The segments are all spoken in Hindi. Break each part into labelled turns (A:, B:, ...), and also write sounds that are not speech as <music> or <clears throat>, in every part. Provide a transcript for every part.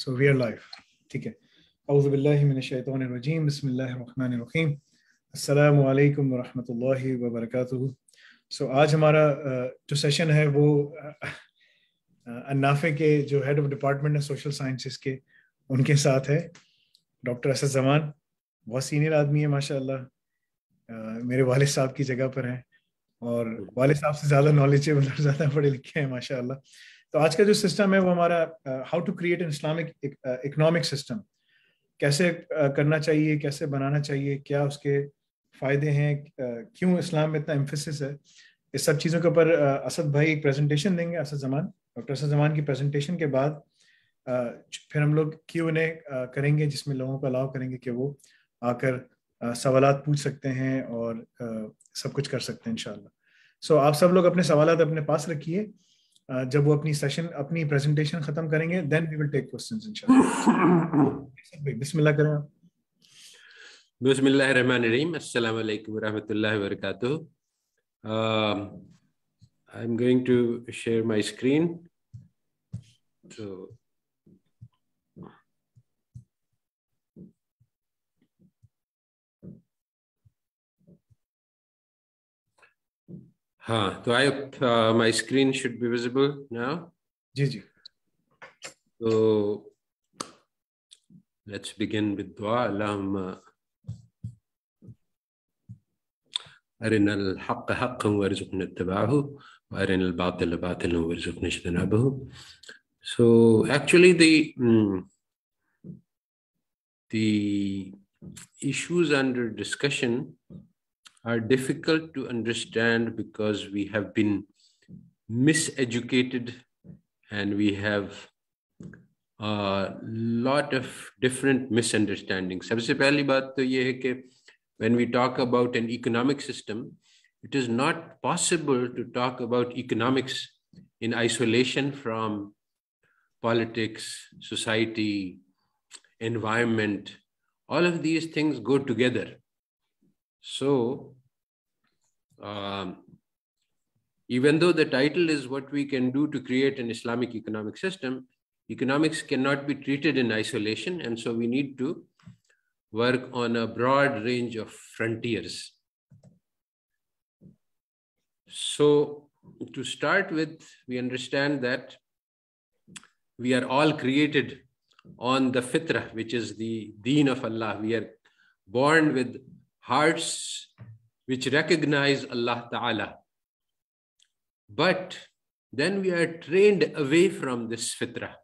A: सो वी आर लाइफ ठीक है अउज़बिल्लिमिनशैतरजीम बसमीम अल्लाम वरहमल वबरक सो आज हमारा जो सेशन है वो अन्नाफे के जो हेड ऑफ डिपार्टमेंट है सोशल साइंसेस के उनके साथ है डॉक्टर असद जमान बहुत सीनियर आदमी है माशाल्लाह मेरे वाले साहब की जगह पर हैं और वाले साहब से ज़्यादा नॉलेजेबल और ज़्यादा पढ़े लिखे हैं माशाल्लाह तो आज का जो सिस्टम है वो हमारा how to create an Islamic economic system कैसे करना चाहिए कैसे बनाना चाहिए क्या उसके फ़ायदे हैं क्यों इस्लाम में इतना एम्फोसिस है इस सब चीज़ों के ऊपर असद भाई एक प्रेजेंटेशन देंगे असद जमान डॉक्टर असद जमान की प्रेजेंटेशन के बाद फिर हम लोग क्यों उन्हें करेंगे जिसमें लोगों को अलाव करेंगे कि वो आकर सवाल पूछ सकते हैं और सब कुछ कर सकते हैं इन सो so, आप सब लोग अपने सवाल अपने पास रखिए Uh, जब वो अपनी सेशन अपनी प्रेजेंटेशन खत्म करेंगे then we will take questions इंशाल्लाह बिस्मिल्लाह करें
B: बिस्मिल्लाहिर्रहमानिर्रहीम अस्सलाम वालेकुम रहमतुल्लाहि व बरकातहू वबरकातुहू um, I'm going to share my screen. So हाँ तो I my screen should be visible now जी जी तो लेट्स बिगिन विद दुआ अल्लाहुम्मा أرنا الحق حقا وارزقنا اتباعه وأرنا الباطل باطلا وارزقنا اجتنابه So actually the um, the issues under discussion are difficult to understand because we have been miseducated and we have a lot of different misunderstandings. when we talk about an economic system, it is not possible to talk about economics in isolation from politics, society, environment. All of these things go together. So um, even though the title is what we can do to create an Islamic economic system, economics cannot be treated in isolation. And so we need to work on a broad range of frontiers. So, to start with, we understand that we are all created on the fitra, which is the deen of Allah. We are born with hearts which recognize Allah Ta'ala. But then we are trained away from this fitrah.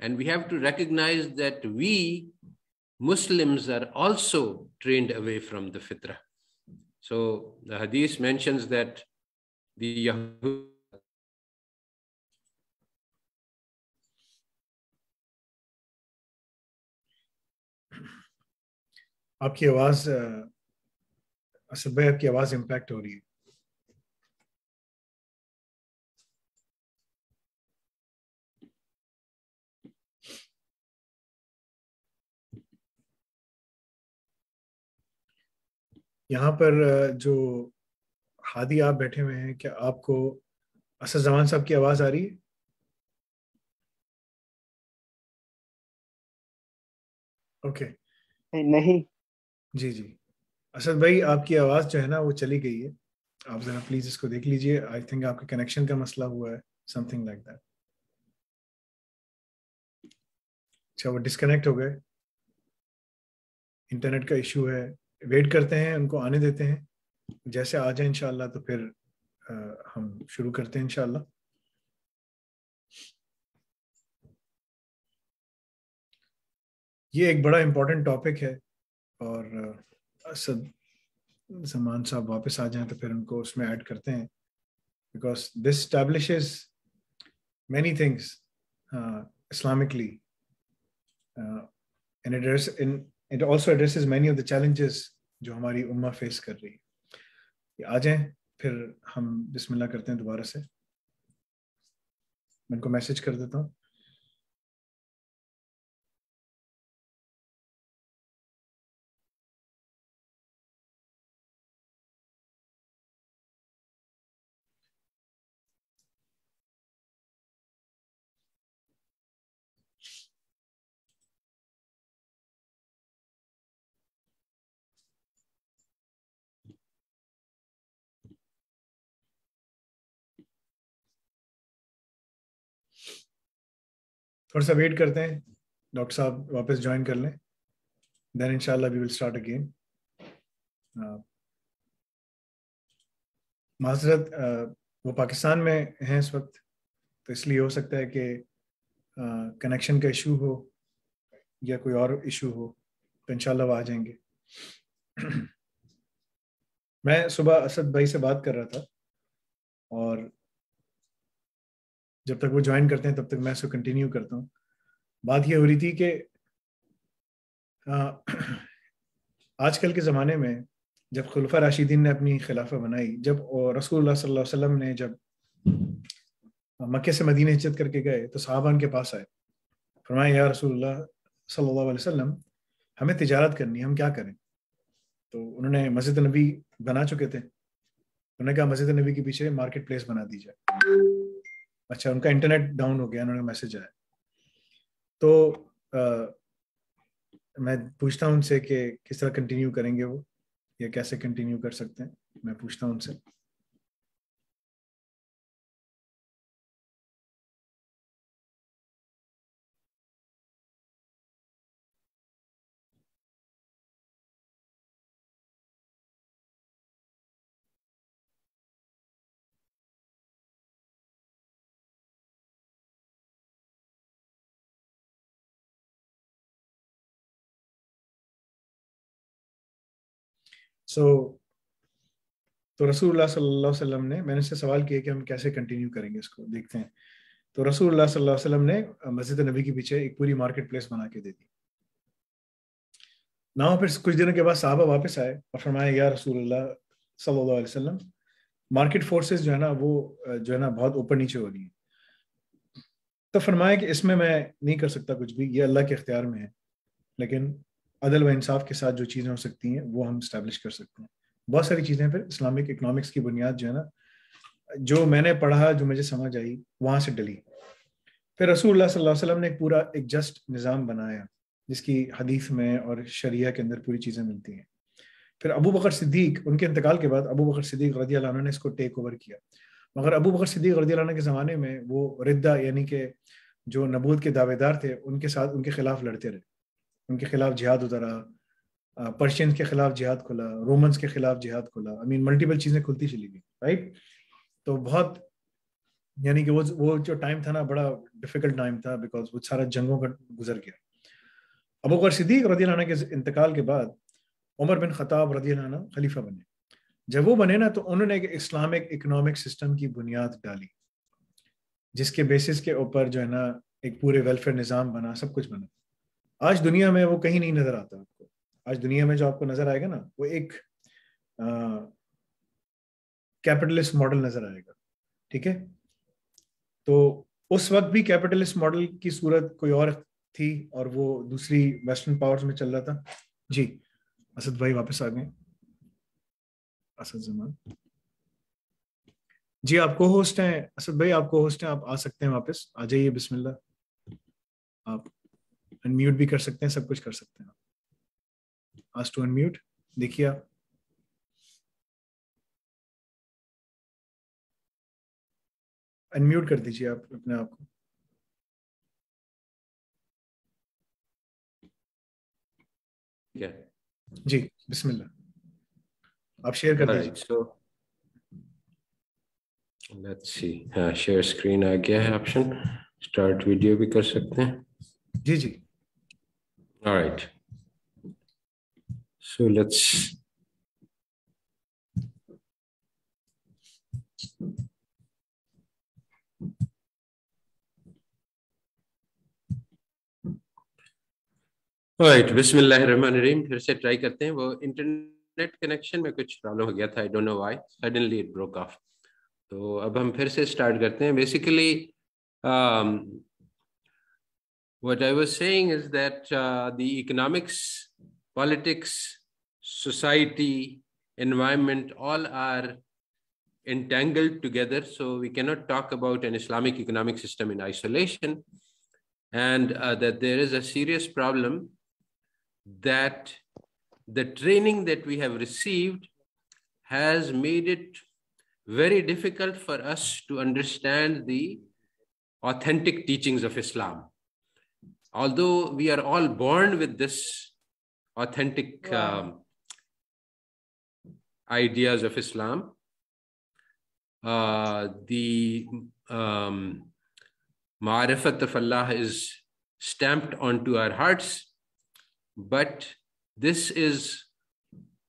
B: And we have to recognize that we Muslims are also trained away from the fitrah. So the hadith mentions that the
C: आपकी आवाज असद भाई आपकी आवाज इम्पैक्ट हो रही है
A: यहाँ पर जो हादी आप बैठे हुए हैं क्या आपको असद जमान साहब की आवाज आ रही है ओके okay. नहीं जी जी असद भाई आपकी आवाज़ जो है ना वो चली गई है आप जरा प्लीज इसको देख लीजिए आई थिंक आपके कनेक्शन का मसला हुआ है समथिंग लाइक दैट अच्छा वो डिस्कनेक्ट हो गए इंटरनेट का इशू है वेट करते हैं उनको आने देते हैं जैसे आ जाए इनशाला तो फिर आ, हम शुरू करते हैं इनशाला ये एक बड़ा इम्पोर्टेंट टॉपिक है और सद समान साहब वापस आ जाएं तो फिर उनको उसमें ऐड करते हैं because this establishes many things Islamically it also address many of the challenges जो हमारी उम्मा फेस कर रही है आ जाएं फिर हम बिस्मिल्लाह करते हैं दोबारा से मैं इनको मैसेज कर देता हूँ थोड़ा सा वेट करते हैं डॉक्टर साहब वापस ज्वाइन कर लें देन इनशाला वी विल स्टार्ट अगेन माजरत uh, वो पाकिस्तान में हैं इस वक्त तो इसलिए हो सकता है कि कनेक्शन uh, का इशू हो या कोई और इशू हो तो इनशाला वो आ जाएंगे <clears throat> मैं सुबह असद भाई से बात कर रहा था और जब तक वो ज्वाइन करते हैं तब तक मैं इसको कंटिन्यू करता हूँ बात ये हो रही थी कि <clears throat> आजकल के ज़माने में जब खुलफा राशिदीन ने अपनी खिलाफा बनाई जब रसूल वसल्लम ने जब मक्के से मदीन हिजत करके गए तो साहबान के पास आए फरमाए या रसूल सल्लल्लाहु अलैहि वसल्लम हमें तजारत करनी हम क्या करें तो उन्होंने मस्जिद नबी बना चुके थे उन्होंने कहा मस्जिद नबी के पीछे मार्केट प्लेस बना दी
C: जाए
A: अच्छा उनका इंटरनेट डाउन हो गया उन्होंने मैसेज आया तो आ, मैं पूछता हूँ उनसे कि किस तरह कंटिन्यू करेंगे वो या कैसे कंटिन्यू कर सकते हैं मैं पूछता हूँ उनसे सो so, तो रसूलुल्लाह सल्लल्लाहु अलैहि वसल्लम ने मैंने उससे सवाल किया कि हम कैसे कंटिन्यू करेंगे इसको देखते हैं तो रसूलुल्लाह सल्लल्लाहु अलैहि वसल्लम ने मस्जिद नबी के पीछे एक पूरी मार्केट प्लेस बना के दे दी ना फिर कुछ दिनों के बाद साहबा वापस आए और फरमाया गया रसूलुल्लाह सल्लल्लाहु अलैहि वसल्लम मार्केट फोर्सेस जो है ना वो जो है ना बहुत ऊपर नीचे हो रही है तो फरमाया कि इसमें मैं नहीं कर सकता कुछ भी ये अल्लाह के अख्तियार में है लेकिन अदल व इंसाफ के साथ जो चीज़ें हो सकती हैं वो हम स्टैब्लिश कर सकते हैं बहुत सारी चीज़ें फिर इस्लामिक इकनॉमिक्स की बुनियाद जो है ना जो मैंने पढ़ा जो मुझे समझ आई वहाँ से डली फिर रसूल वसल्लम ने एक पूरा एक जस्ट निज़ाम बनाया जिसकी हदीस में और शरिया के अंदर पूरी चीज़ें मिलती हैं फिर अबू बकर सिद्दीक उनके इंतकाल के बाद अबू बकर सिद्दीक रदी ने इसको टेक ओवर किया मगर अबू बकर सिद्दीक रदी के ज़माने में वो रिद्दा यानी कि जो नबूद के दावेदार थे उनके साथ उनके खिलाफ लड़ते रहे उनके खिलाफ जिहाद उतरा पर्शियंस के खिलाफ जिहाद खुला रोमन्स के खिलाफ जिहाद खुला आई मीन मल्टीपल चीजें खुलती चली गई राइट तो बहुत यानी कि वो वो जो टाइम था ना बड़ा डिफिकल्ट टाइम था बिकॉज वो सारा जंगों का गुजर गया अबू बकर सिद्दीक रदी के इंतकाल के बाद उमर बिन खताब रदी खलीफा बने जब वो बने ना तो उन्होंने एक इस्लामिक इकोनॉमिक सिस्टम की बुनियाद डाली जिसके बेसिस के ऊपर जो है ना एक पूरे वेलफेयर निज़ाम बना सब कुछ बना आज दुनिया में वो कहीं नहीं नजर आता आपको आज दुनिया में जो आपको नजर आएगा ना वो एक कैपिटलिस्ट मॉडल नजर आएगा ठीक है तो उस वक्त भी कैपिटलिस्ट मॉडल की सूरत कोई और थी और वो दूसरी वेस्टर्न पावर्स में चल रहा था जी असद भाई वापस आ गए असद जमान जी आपको होस्ट हैं असद भाई आपको होस्ट हैं आप आ सकते हैं वापस आ जाइए बिस्मिल्लाह आप अनम्यूट भी कर सकते हैं सब कुछ कर सकते हैं
C: आज टू अनम्यूट देखिए आप अनम्यूट कर दीजिए आप अपने आप को yeah.
A: जी बिस्मिल्लाह आप शेयर कर दीजिए right, so...
B: Let's see. हाँ शेयर स्क्रीन आ गया है ऑप्शन स्टार्ट वीडियो भी कर सकते हैं जी जी All right. So let's right बिस्मिल्लाहिर्रहमानिर्रहीम फिर से ट्राई करते हैं वो इंटरनेट कनेक्शन में कुछ प्रॉब्लम हो गया था I don't know why suddenly it broke off तो अब हम फिर से स्टार्ट करते हैं basically What I was saying is that uh, the economics, politics, society, environment, all are entangled together. So we cannot talk about an Islamic economic system in isolation, and uh, that there is a serious problem that the training that we have received has made it very difficult for us to understand the authentic teachings of Islam although we are all born with this authentic um, ideas of Islam, uh, the um, ma'rifat of Allah is stamped onto our hearts, but this is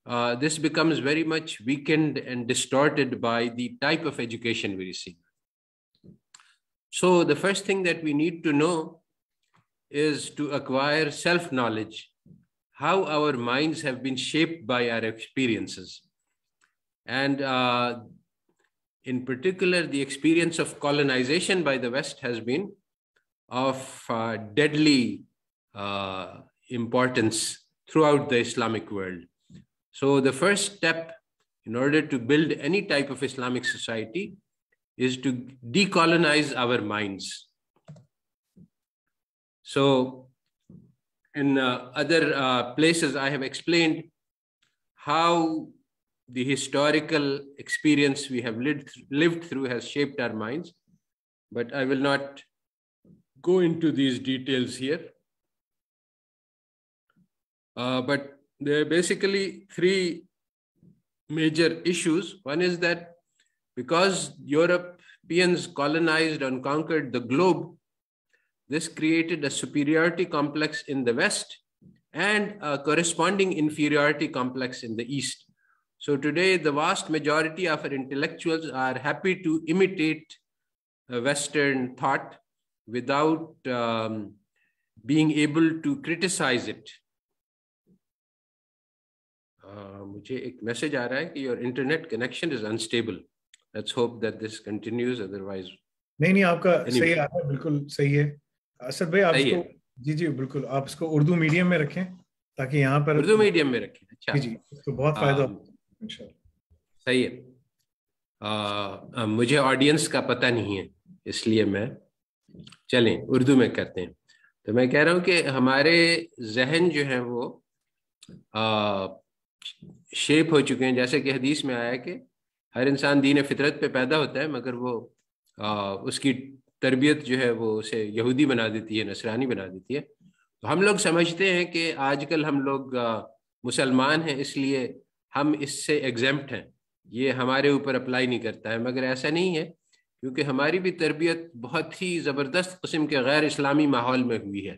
B: uh, this becomes very much weakened and distorted by the type of education we receive. So the first thing that we need to know is to acquire self knowledge, how our minds have been shaped by our experiences. And uh, in particular, the experience of colonization by the West has been of uh, deadly uh, importance throughout the Islamic world. So, the first step in order to build any type of Islamic society is to decolonize our minds so in uh, other uh, places, I have explained how the historical experience we have lived, lived through has shaped our minds. But I will not go into these details here. Uh, but there are basically three major issues. One is that because Europeans colonized and conquered the globe, this created a superiority complex in the West and a corresponding inferiority complex in the East. So today, the vast majority of our intellectuals are happy to imitate uh, Western thought without um, being able to criticize it. Uh, मुझे एक मैसेज आ रहा है कि your internet connection is unstable let's hope that this continues otherwise
A: नहीं नहीं आपका anyway. सही आ रहा है बिल्कुल सही है असद भाई आप इसको जी जी बिल्कुल आप इसको उर्दू मीडियम में रखें ताकि यहाँ पर उर्दू मीडियम
B: में रखें अच्छा जी जी तो बहुत हाँ। फायदा होगा सही है आ, मुझे ऑडियंस का पता नहीं है इसलिए मैं चलें उर्दू में करते हैं तो मैं कह रहा हूँ कि हमारे जहन जो है वो आ, शेप हो चुके हैं जैसे कि हदीस में आया कि हर इंसान दीन फितरत पे पैदा होता है मगर वो आ, उसकी तरबियत जो है वो उसे यहूदी बना देती है नसरानी बना देती है तो हम लोग समझते हैं कि आजकल हम लोग मुसलमान हैं इसलिए हम इससे एग्जैम्प्ट हैं ये हमारे ऊपर अप्लाई नहीं करता है मगर ऐसा नहीं है क्योंकि हमारी भी तरबियत बहुत ही ज़बरदस्त कस्म के गैर इस्लामी माहौल में हुई है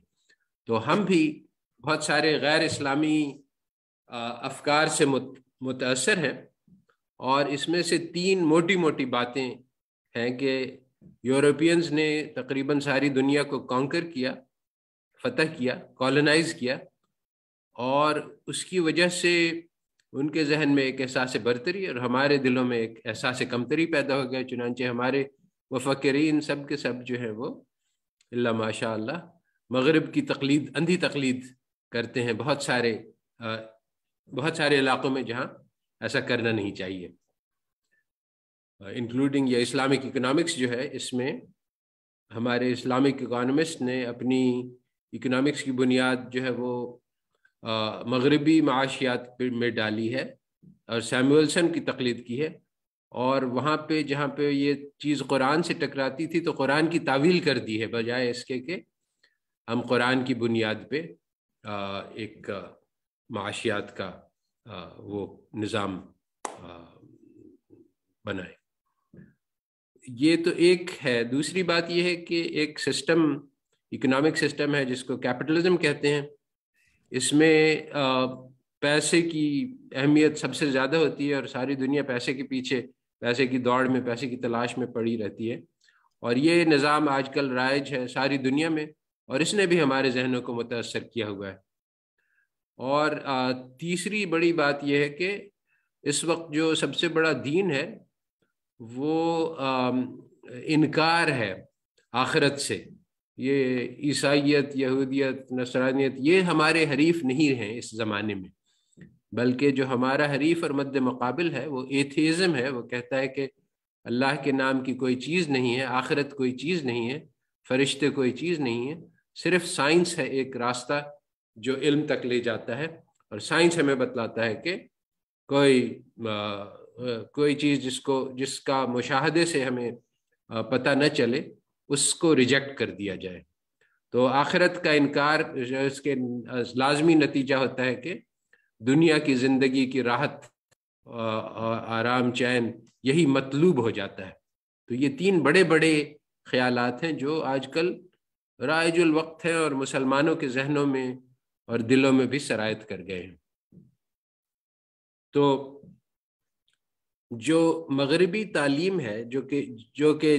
B: तो हम भी बहुत सारे गैर इस्लामी अफकार से मुत, मुतासर हैं और इसमें से तीन मोटी मोटी बातें हैं कि यूरोपियंस ने तकरीबन सारी दुनिया को कांकर किया फतह किया कॉलोनाइज किया और उसकी वजह से उनके जहन में एक एहसास बरतरी और हमारे दिलों में एक एहसास कमतरी पैदा हो गया चुनानचे हमारे वफकरीन सब के सब जो है वो अल्लाह माशा मगरब की तकलीद अंधी तकलीद करते हैं बहुत सारे बहुत सारे इलाक़ों में जहाँ ऐसा करना नहीं चाहिए इंक्लूडिंग या इस्लामिक इकोनॉमिक्स जो है इसमें हमारे इस्लामिक इकोनॉमिस्ट ने अपनी इकोनॉमिक्स की बुनियाद जो है वो मगरबी माशियात में डाली है और सैमुअलसन की तकलीद की है और वहाँ पे जहाँ पे ये चीज़ कुरान से टकराती थी तो कुरान की तावील कर दी है बजाय इसके कि हम कुरान की बुनियाद पे एक माशियात का वो निज़ाम बनाएं ये तो एक है दूसरी बात यह है कि एक सिस्टम इकोनॉमिक सिस्टम है जिसको कैपिटलिज्म कहते हैं इसमें पैसे की अहमियत सबसे ज़्यादा होती है और सारी दुनिया पैसे के पीछे पैसे की दौड़ में पैसे की तलाश में पड़ी रहती है और ये निज़ाम आजकल राइज है सारी दुनिया में और इसने भी हमारे जहनों को मुतासर किया हुआ है और तीसरी बड़ी बात यह है कि इस वक्त जो सबसे बड़ा दीन है वो इनकार है आखरत से ये ईसाइत यहूदियत नसरानियत ये हमारे हरीफ नहीं हैं इस ज़माने में बल्कि जो हमारा हरीफ और मद्द मुकाबिल है वो एथीज़म है वो कहता है कि अल्लाह के नाम की कोई चीज़ नहीं है आखरत कोई चीज़ नहीं है फरिश्ते कोई चीज़ नहीं है सिर्फ साइंस है एक रास्ता जो इल्म तक ले जाता है और साइंस हमें बतलाता है कि कोई आ, कोई चीज़ जिसको जिसका मुशाहदे से हमें पता न चले उसको रिजेक्ट कर दिया जाए तो आखिरत का इनकार इसके लाजमी नतीजा होता है कि दुनिया की ज़िंदगी की राहत आराम चैन यही मतलूब हो जाता है तो ये तीन बड़े बड़े ख्याल हैं जो आजकल राइजुल वक्त हैं और मुसलमानों के जहनों में और दिलों में भी शरायत कर गए हैं तो जो मगरबी तालीम है जो कि जो कि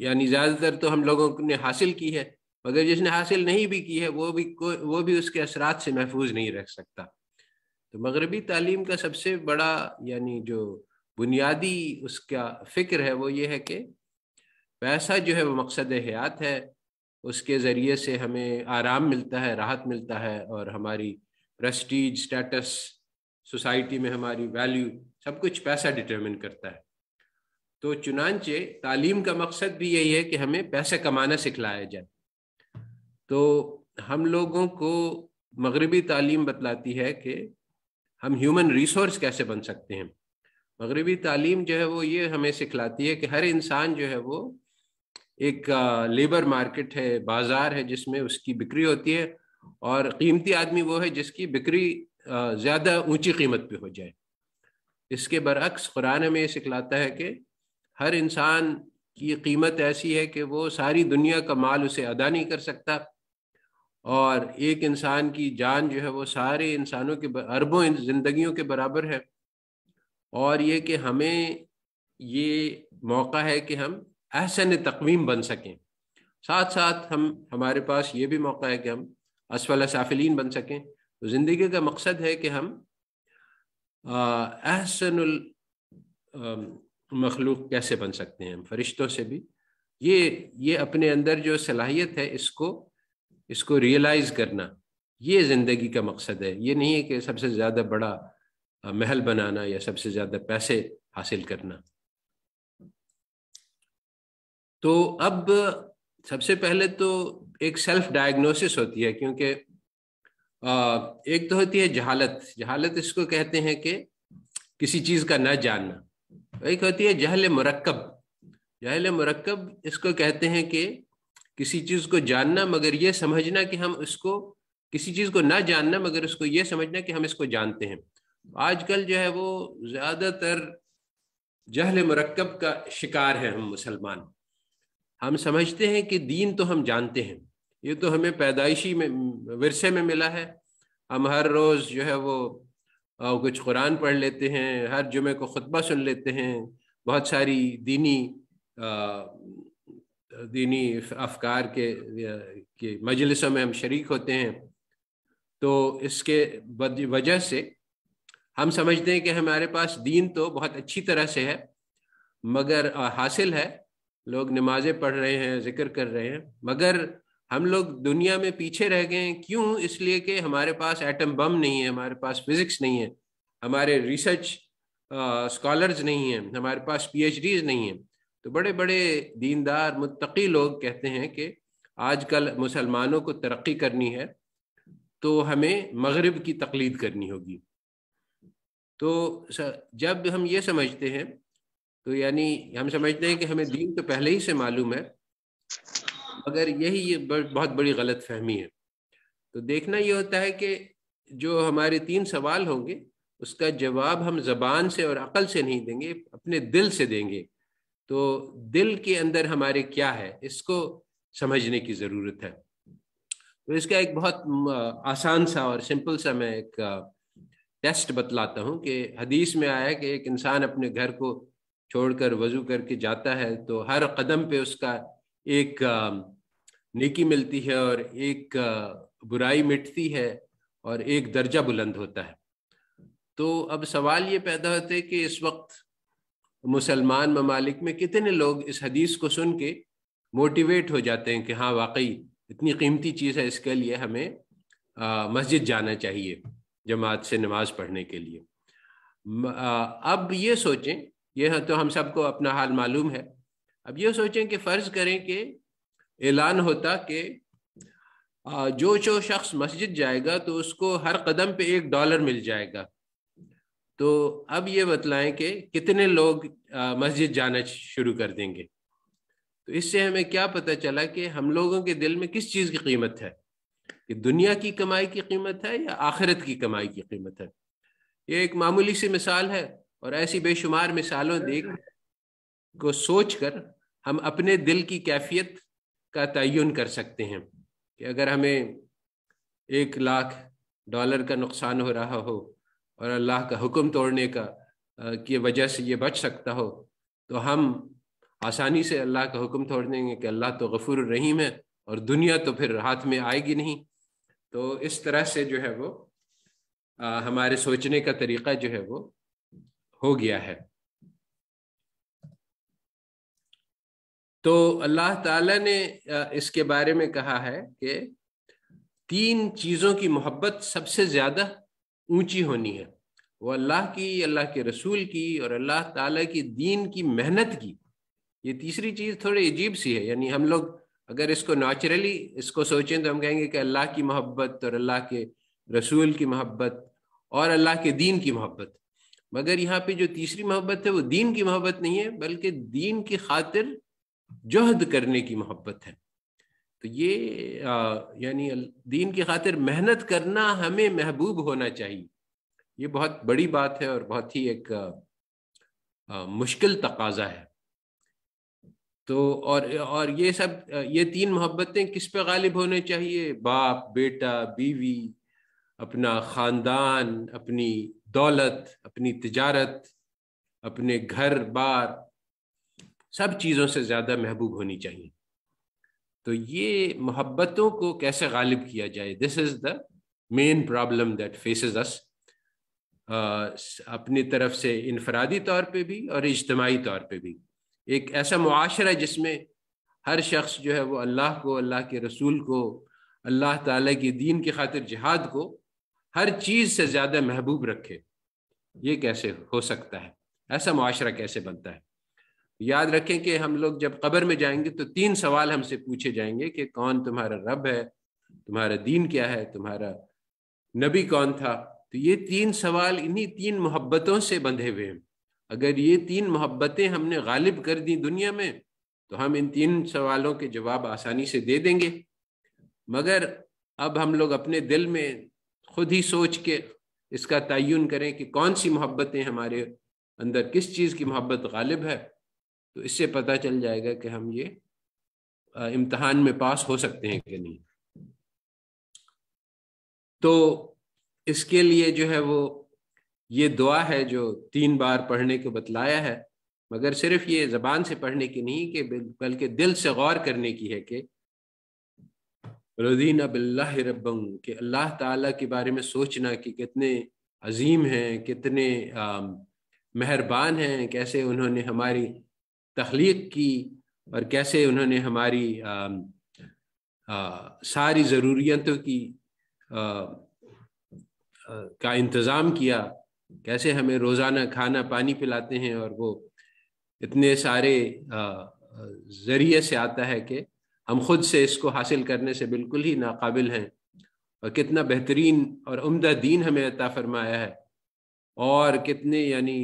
B: यानी ज़्यादातर तो हम लोगों ने हासिल की है मगर जिसने हासिल नहीं भी की है वो भी को वो भी उसके असरात से महफूज नहीं रख सकता तो मगरबी तालीम का सबसे बड़ा यानी जो बुनियादी उसका फ़िक्र है वो ये है कि पैसा जो है वो मकसद हयात है उसके ज़रिए से हमें आराम मिलता है राहत मिलता है और हमारी प्रस्टीज स्टेटस सोसाइटी में हमारी वैल्यू सब कुछ पैसा डिटरमिन करता है तो चुनानचे तालीम का मकसद भी यही है कि हमें पैसे कमाना सिखलाया जाए तो हम लोगों को मगरबी तालीम बतलाती है कि हम ह्यूमन रिसोर्स कैसे बन सकते हैं मगरबी तालीम जो है वो ये हमें सिखलाती है कि हर इंसान जो है वो एक लेबर मार्केट है बाजार है जिसमें उसकी बिक्री होती है और कीमती आदमी वो है जिसकी बिक्री ज़्यादा ऊंची कीमत पे हो जाए इसके बरक्स कुरान में सिखलाता है कि हर इंसान की कीमत ऐसी है कि वो सारी दुनिया का माल उसे अदा नहीं कर सकता और एक इंसान की जान जो है वो सारे इंसानों के अरबों जिंदगियों के बराबर है और ये कि हमें ये मौका है कि हम अहसन तकवीम बन सकें साथ साथ हम हमारे पास ये भी मौका है कि हम असफल साफिलीन बन सकें तो ज़िंदगी का मकसद है कि हम एहसन मखलूक कैसे बन सकते हैं हम फरिश्तों से भी ये ये अपने अंदर जो सलाहियत है इसको इसको रियलाइज करना ये ज़िंदगी का मकसद है ये नहीं है कि सबसे ज़्यादा बड़ा महल बनाना या सबसे ज़्यादा पैसे हासिल करना तो अब सबसे पहले तो एक सेल्फ डायग्नोसिस होती है क्योंकि एक तो होती है जहालत जहालत इसको कहते हैं कि किसी चीज का न जानना एक होती है जहल मरकब जहल मरकब इसको कहते हैं कि किसी चीज को जानना मगर ये समझना कि हम उसको किसी चीज को ना जानना मगर उसको ये समझना कि हम इसको जानते हैं आजकल जो है वो ज्यादातर जहल मरकब का शिकार है हम मुसलमान हम समझते हैं कि दीन तो हम जानते हैं ये तो हमें पैदाइशी में विरसे में मिला है हम हर रोज़ जो है वो कुछ कुरान पढ़ लेते हैं हर जुमे को खुतबा सुन लेते हैं बहुत सारी दीनी दीनी अफकार के के मजलिसों में हम शरीक होते हैं तो इसके वजह से हम समझते हैं कि हमारे पास दीन तो बहुत अच्छी तरह से है मगर हासिल है लोग नमाजें पढ़ रहे हैं जिक्र कर रहे हैं मगर हम लोग दुनिया में पीछे रह गए क्यों इसलिए कि हमारे पास एटम बम नहीं है हमारे पास फिजिक्स नहीं है हमारे रिसर्च स्कॉलर्स नहीं हैं हमारे पास पीएचडीज नहीं हैं तो बड़े बड़े दीनदार मुतकी लोग कहते हैं कि आजकल मुसलमानों को तरक्की करनी है तो हमें मगरब की तकलीद करनी होगी तो जब हम ये समझते हैं तो यानी हम समझते हैं कि हमें दीन तो पहले ही से मालूम है मगर यही ये बहुत बड़ी गलत फहमी है तो देखना ये होता है कि जो हमारे तीन सवाल होंगे उसका जवाब हम जबान से और अकल से नहीं देंगे अपने दिल से देंगे तो दिल के अंदर हमारे क्या है इसको समझने की ज़रूरत है तो इसका एक बहुत आसान सा और सिंपल सा मैं एक टेस्ट बतलाता हूँ कि हदीस में आया कि एक इंसान अपने घर को छोड़कर वजू करके जाता है तो हर कदम पे उसका एक नेकी मिलती है और एक बुराई मिटती है और एक दर्जा बुलंद होता है तो अब सवाल ये पैदा होते कि इस वक्त मुसलमान ममालिक में कितने लोग इस हदीस को सुन के मोटिवेट हो जाते हैं कि हाँ वाकई इतनी कीमती चीज़ है इसके लिए हमें मस्जिद जाना चाहिए जमात से नमाज पढ़ने के लिए अब ये सोचें यह तो हम सबको अपना हाल मालूम है अब ये सोचें कि फ़र्ज़ करें कि ऐलान होता कि जो जो शख्स मस्जिद जाएगा तो उसको हर कदम पे एक डॉलर मिल जाएगा तो अब ये बतलाएं कि कितने लोग मस्जिद जाना शुरू कर देंगे तो इससे हमें क्या पता चला कि हम लोगों के दिल में किस चीज़ की कीमत है कि दुनिया की कमाई की कीमत है या आखिरत की कमाई की कीमत है ये एक मामूली सी मिसाल है और ऐसी बेशुमार मिसालों देख को सोच कर हम अपने दिल की कैफियत का तयन कर सकते हैं कि अगर हमें एक लाख डॉलर का नुकसान हो रहा हो और अल्लाह का हुक्म तोड़ने का की वजह से ये बच सकता हो तो हम आसानी से अल्लाह का हुक्म तोड़ देंगे कि अल्लाह तो गफूर रहीम है और दुनिया तो फिर हाथ में आएगी नहीं तो इस तरह से जो है वो आ, हमारे सोचने का तरीका जो है वो हो गया है तो अल्लाह ताला ने इसके बारे में कहा है कि तीन चीज़ों की मोहब्बत सबसे ज़्यादा ऊंची होनी है वो अल्लाह की अल्लाह के रसूल की और अल्लाह ताला की दीन की मेहनत की ये तीसरी चीज़ थोड़ी अजीब सी है यानी हम लोग अगर इसको नेचुरली इसको सोचें तो हम कहेंगे कि अल्लाह की मोहब्बत और अल्लाह के रसूल की मोहब्बत और अल्लाह के दीन की मोहब्बत मगर यहाँ पे जो तीसरी मोहब्बत है वो दीन की मोहब्बत नहीं है बल्कि दीन की खातिर जहद करने की मोहब्बत है तो ये यानी दीन की खातिर मेहनत करना हमें महबूब होना चाहिए ये बहुत बड़ी बात है और बहुत ही एक आ, आ, मुश्किल तकाजा है तो और और ये सब ये तीन मोहब्बतें किस पे गालिब होने चाहिए बाप बेटा बीवी अपना ख़ानदान अपनी दौलत अपनी तजारत अपने घर बार सब चीज़ों से ज़्यादा महबूब होनी चाहिए तो ये मोहब्बतों को कैसे गालिब किया जाए this is the main problem that faces us अपनी तरफ से इनफरादी तौर पे भी और इज्तमाही तौर पे भी एक ऐसा मुआशरा जिसमें हर शख्स जो है वो अल्लाह को अल्लाह के रसूल को अल्लाह ताला के दीन की खातिर जिहाद को हर चीज़ से ज़्यादा महबूब रखे ये कैसे हो सकता है ऐसा मुआशरा कैसे बनता है याद रखें कि हम लोग जब कब्र में जाएंगे तो तीन सवाल हमसे पूछे जाएंगे कि कौन तुम्हारा रब है तुम्हारा दीन क्या है तुम्हारा नबी कौन था तो ये तीन सवाल इन्हीं तीन मोहब्बतों से बंधे हुए हैं अगर ये तीन मोहब्बतें हमने गालिब कर दी दुनिया में तो हम इन तीन सवालों के जवाब आसानी से दे देंगे मगर अब हम लोग अपने दिल में खुद ही सोच के इसका तयन करें कि कौन सी मोहब्बतें हमारे अंदर किस चीज़ की मोहब्बत गालिब है तो इससे पता चल जाएगा कि हम ये इम्तहान में पास हो सकते हैं कि नहीं तो इसके लिए जो है वो ये दुआ है जो तीन बार पढ़ने को बतलाया है मगर सिर्फ ये जबान से पढ़ने की नहीं कि बल्कि दिल से गौर करने की है कि रदीन अब रबों अल्लाह ताला के बारे में सोचना कि कितने अजीम हैं कितने मेहरबान हैं कैसे उन्होंने हमारी तख्लीक की और कैसे उन्होंने हमारी आ, आ, सारी ज़रूरियतों की आ, आ, का इंतज़ाम किया कैसे हमें रोज़ाना खाना पानी पिलाते हैं और वो इतने सारे ज़रिए से आता है कि हम खुद से इसको हासिल करने से बिल्कुल ही नाकाबिल हैं और कितना बेहतरीन और उम्दा दीन हमें अता फरमाया है और कितने यानी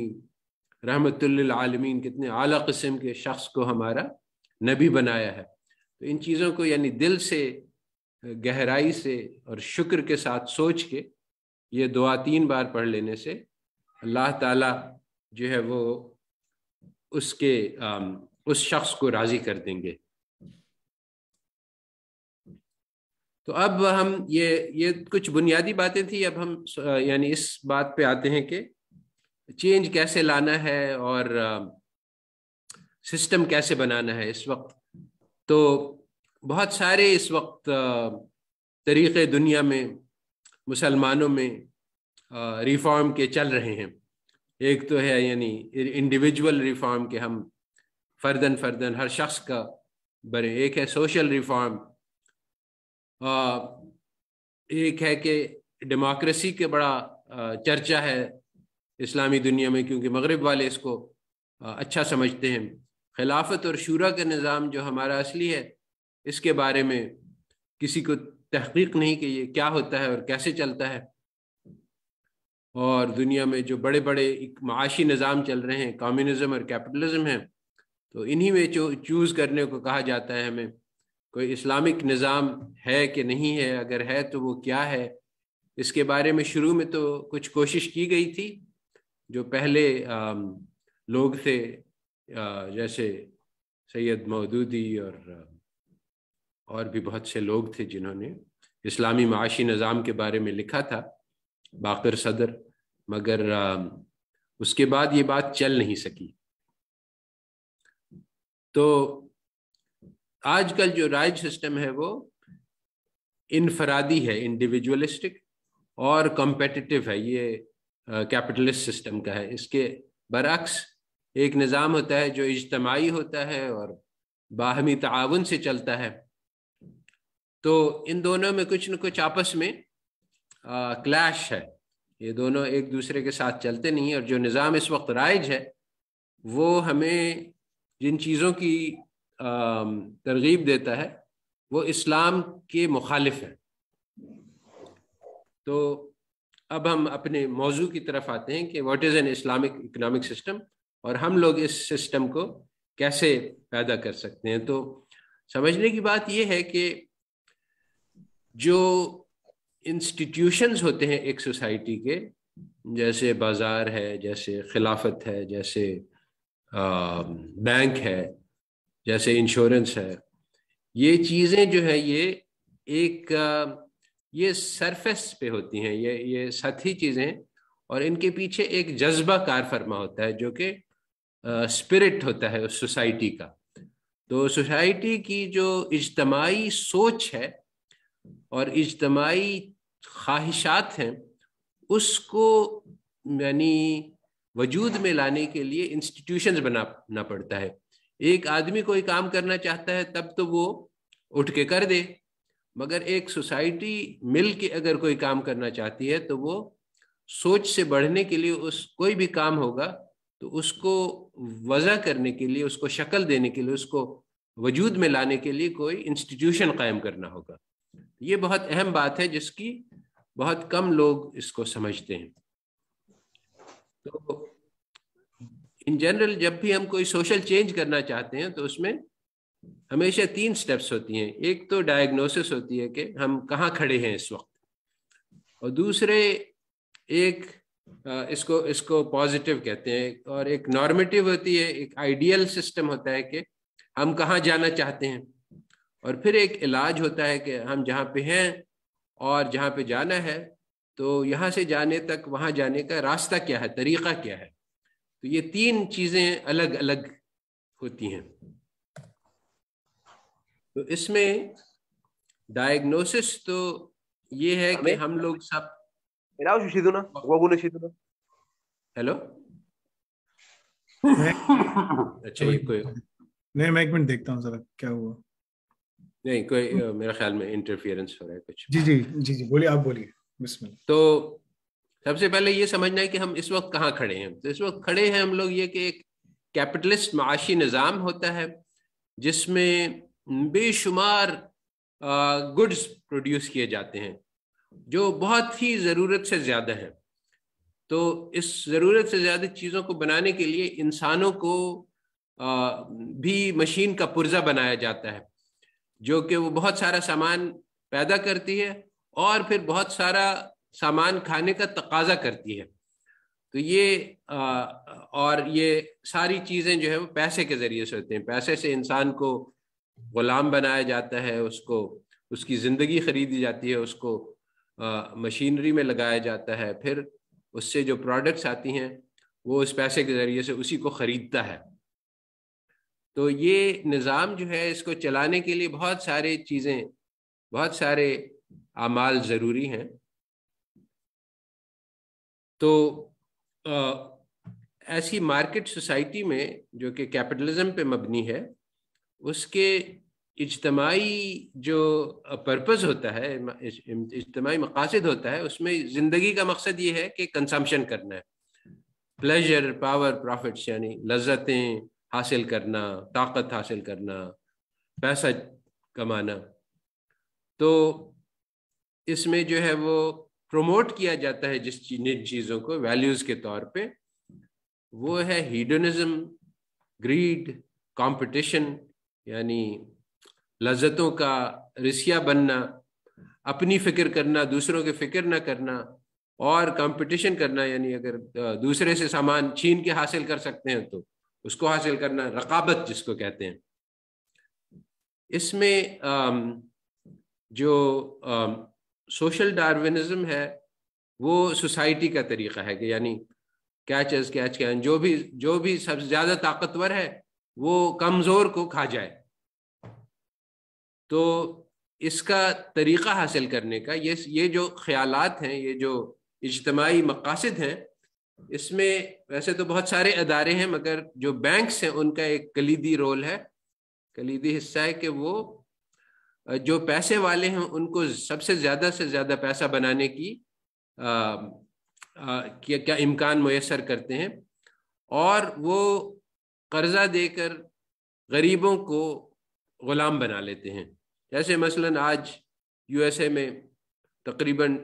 B: आलमीन कितने आला किस्म के शख्स को हमारा नबी बनाया है तो इन चीज़ों को यानी दिल से गहराई से और शुक्र के साथ सोच के ये दुआ तीन बार पढ़ लेने से अल्लाह ताला जो है वो उसके उस शख्स को राज़ी कर देंगे तो अब हम ये ये कुछ बुनियादी बातें थी अब हम यानी इस बात पे आते हैं कि चेंज कैसे लाना है और सिस्टम कैसे बनाना है इस वक्त तो बहुत सारे इस वक्त तरीक़े दुनिया में मुसलमानों में रिफॉर्म के चल रहे हैं एक तो है यानी इंडिविजुअल रिफॉर्म के हम फर्दन फर्दन हर शख्स का बने एक है सोशल रिफॉर्म एक है कि डेमोक्रेसी के बड़ा चर्चा है इस्लामी दुनिया में क्योंकि मगरब वाले इसको अच्छा समझते हैं खिलाफत और शूरा का निज़ाम जो हमारा असली है इसके बारे में किसी को तहकीक नहीं कि ये क्या होता है और कैसे चलता है और दुनिया में जो बड़े बड़े माशी निज़ाम चल रहे हैं कम्युनिज्म और कैपिटलिज्म है तो इन्हीं में जो चूज़ करने को कहा जाता है हमें कोई इस्लामिक निज़ाम है कि नहीं है अगर है तो वो क्या है इसके बारे में शुरू में तो कुछ कोशिश की गई थी जो पहले लोग थे जैसे सैयद मौदूदी और और भी बहुत से लोग थे जिन्होंने इस्लामी माशी निज़ाम के बारे में लिखा था बाकर सदर मगर उसके बाद ये बात चल नहीं सकी तो आजकल जो राज सिस्टम है वो इनफरादी है इंडिविजुअलिस्टिक और कम्पटिटिव है ये कैपिटलिस्ट सिस्टम का है इसके बरक्स एक निज़ाम होता है जो इजतमाही होता है और बाहमी ताउन से चलता है तो इन दोनों में कुछ न कुछ आपस में आ, क्लैश है ये दोनों एक दूसरे के साथ चलते नहीं हैं और जो निज़ाम इस वक्त राइज है वो हमें जिन चीज़ों की तरगीब देता है वो इस्लाम के मुखालिफ है तो अब हम अपने मौजू की तरफ आते हैं कि what is an Islamic economic system और हम लोग इस सिस्टम को कैसे पैदा कर सकते हैं तो समझने की बात यह है कि जो इंस्टीट्यूशंस होते हैं एक सोसाइटी के जैसे बाज़ार है जैसे खिलाफत है जैसे आ, बैंक है जैसे इंश्योरेंस है ये चीज़ें जो है ये एक ये सरफेस पे होती हैं ये ये सतही चीज़ें और इनके पीछे एक जज्बा कार फरमा होता है जो कि स्पिरिट होता है उस सोसाइटी का तो सोसाइटी की जो इज्तमाही सोच है और इजतमाही ख्वाहिशात हैं उसको यानी वजूद में लाने के लिए इंस्टीट्यूशंस बनाना पड़ता है एक आदमी कोई काम करना चाहता है तब तो वो उठ के कर दे मगर एक सोसाइटी मिल के अगर कोई काम करना चाहती है तो वो सोच से बढ़ने के लिए उस कोई भी काम होगा तो उसको वजह करने के लिए उसको शक्ल देने के लिए उसको वजूद में लाने के लिए कोई इंस्टीट्यूशन कायम करना होगा ये बहुत अहम बात है जिसकी बहुत कम लोग इसको समझते हैं तो इन जनरल जब भी हम कोई सोशल चेंज करना चाहते हैं तो उसमें हमेशा तीन स्टेप्स होती हैं एक तो डायग्नोसिस होती है कि हम कहाँ खड़े हैं इस वक्त और दूसरे एक इसको इसको पॉजिटिव कहते हैं और एक नॉर्मेटिव होती है एक आइडियल सिस्टम होता है कि हम कहाँ जाना चाहते हैं और फिर एक इलाज होता है कि हम जहाँ पे हैं और जहाँ पे जाना है तो यहाँ से जाने तक वहाँ जाने का रास्ता क्या है तरीका क्या है तो ये तीन चीज़ें अलग अलग होती हैं तो इसमें डायग्नोसिस तो ये है कि हम लोग सब हेलो अच्छा ये कोई नहीं
A: मैं एक मिनट देखता हूँ जरा क्या हुआ
B: नहीं कोई मेरा ख्याल में इंटरफेरेंस हो रहा है कुछ जी जी
A: जी जी बोलिए आप बोलिए बिस्मिल्लाह
B: तो सबसे पहले ये समझना है कि हम इस वक्त कहाँ खड़े हैं तो इस वक्त खड़े हैं हम लोग ये कि एक कैपिटलिस्ट माशी निज़ाम होता है जिसमें बेशुमार गुड्स प्रोड्यूस किए जाते हैं जो बहुत ही ज़रूरत से ज़्यादा है तो इस ज़रूरत से ज़्यादा चीज़ों को बनाने के लिए इंसानों को भी मशीन का पुर्जा बनाया जाता है जो कि वो बहुत सारा सामान पैदा करती है और फिर बहुत सारा सामान खाने का तकाजा करती है तो ये आ, और ये सारी चीज़ें जो है वो पैसे के ज़रिए से होते हैं पैसे से इंसान को गुलाम बनाया जाता है उसको उसकी ज़िंदगी खरीदी जाती है उसको मशीनरी में लगाया जाता है फिर उससे जो प्रोडक्ट्स आती हैं वो उस पैसे के ज़रिए से उसी को ख़रीदता है तो ये निज़ाम जो है इसको चलाने के लिए बहुत सारे चीज़ें बहुत सारे अमाल ज़रूरी हैं तो आ, ऐसी मार्केट सोसाइटी में जो कि कैपिटलिज्म पे मबनी है उसके इजतमाही जो पर्पज़ होता है इजतमाही मकासद होता है उसमें ज़िंदगी का मकसद ये है कि कंसम्पशन करना है प्लेजर पावर प्रॉफिट्स यानी लज्जतें हासिल करना ताकत हासिल करना पैसा कमाना तो इसमें जो है वो प्रमोट किया जाता है जिस जिन चीज़ों को वैल्यूज़ के तौर पे वो है हीडोनिज़म ग्रीड कंपटीशन यानी लज्जतों का रिसिया बनना अपनी फिक्र करना दूसरों की फिक्र ना करना और कंपटीशन करना यानी अगर दूसरे से सामान छीन के हासिल कर सकते हैं तो उसको हासिल करना रकाबत जिसको कहते हैं इसमें जो सोशल डार्विनिज्म है वो सोसाइटी का तरीका है कि यानी कैच एज कैच कैन जो भी जो भी सबसे ज़्यादा ताकतवर है वो कमज़ोर को खा जाए तो इसका तरीक़ा हासिल करने का ये ये जो ख्याल हैं ये जो इज्तमाही मकासद हैं इसमें वैसे तो बहुत सारे अदारे हैं मगर जो बैंक्स हैं उनका एक कलीदी रोल है कलीदी हिस्सा है कि वो जो पैसे वाले हैं उनको सबसे ज़्यादा से ज़्यादा पैसा बनाने की आ, आ, क्या, क्या इम्कान मैसर करते हैं और वो कर्जा देकर गरीबों को गुलाम बना लेते हैं जैसे मसलन आज यूएसए में तकरीबन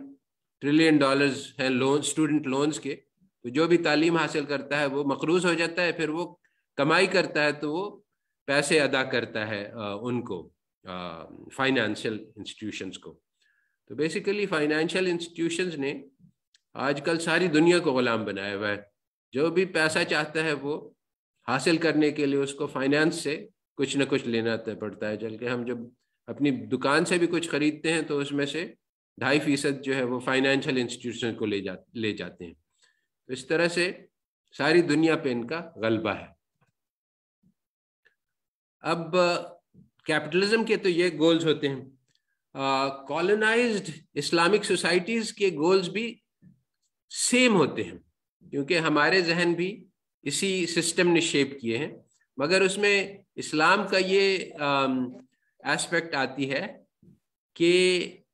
B: ट्रिलियन डॉलर्स हैं लोन स्टूडेंट लोन्स के तो जो भी तालीम हासिल करता है वो मकरूज हो जाता है फिर वो कमाई करता है तो वो पैसे अदा करता है उनको फाइनेंशियल इंस्टीट्यूशंस को तो बेसिकली फाइनेंशियल इंस्टीट्यूशंस ने आजकल सारी दुनिया को गुलाम बनाया हुआ है जो भी पैसा चाहता है वो हासिल करने के लिए उसको फाइनेंस से कुछ ना कुछ लेना पड़ता है जबकि हम जब अपनी दुकान से भी कुछ खरीदते हैं तो उसमें से ढाई फीसद जो है वो फाइनेंशियल इंस्टीट्यूशन को ले जा ले जाते हैं तो इस तरह से सारी दुनिया पे इनका गलबा है अब कैपिटलिज्म के तो ये गोल्स होते हैं कॉलोनाइज्ड इस्लामिक सोसाइटीज़ के गोल्स भी सेम होते हैं क्योंकि हमारे जहन भी इसी सिस्टम ने शेप किए हैं मगर उसमें इस्लाम का ये एस्पेक्ट um, आती है कि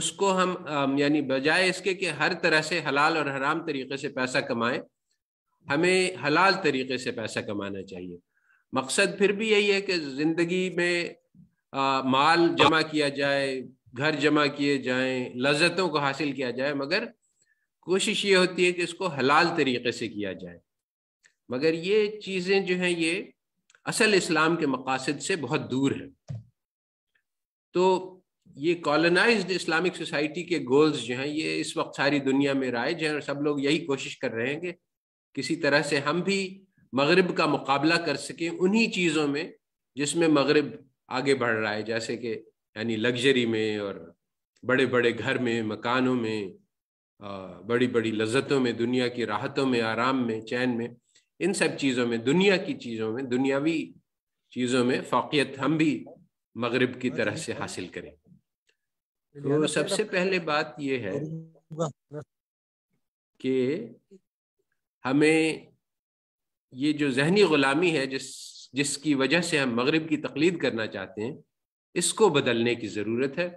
B: उसको हम um, यानी बजाय इसके कि हर तरह से हलाल और हराम तरीके से पैसा कमाएं हमें हलाल तरीके से पैसा कमाना चाहिए मकसद फिर भी यही है कि ज़िंदगी में आ, माल जमा किया जाए घर जमा किए जाएं लज्जतों को हासिल किया जाए मगर कोशिश ये होती है कि इसको हलाल तरीके से किया जाए मगर ये चीज़ें जो हैं ये असल इस्लाम के मकासद से बहुत दूर हैं तो ये कॉलोनाइज्ड इस्लामिक सोसाइटी के गोल्स जो हैं ये इस वक्त सारी दुनिया में राइज हैं और सब लोग यही कोशिश कर रहे हैं कि किसी तरह से हम भी मगरब का मुकाबला कर सकें उन्हीं चीज़ों में जिसमें मगरब आगे बढ़ रहा है जैसे कि यानी लग्जरी में और बड़े बड़े घर में मकानों में बड़ी बड़ी लज्जतों में दुनिया की राहतों में आराम में चैन में इन सब चीज़ों में दुनिया की चीज़ों में दुनियावी चीज़ों में फोकियत हम भी मगरब की तरह से हासिल करें
D: तो सबसे
B: पहले बात यह है कि हमें ये जो जहनी ग़ुलामी है जिस जिसकी वजह से हम मगरब की तकलीद करना चाहते हैं इसको बदलने की ज़रूरत है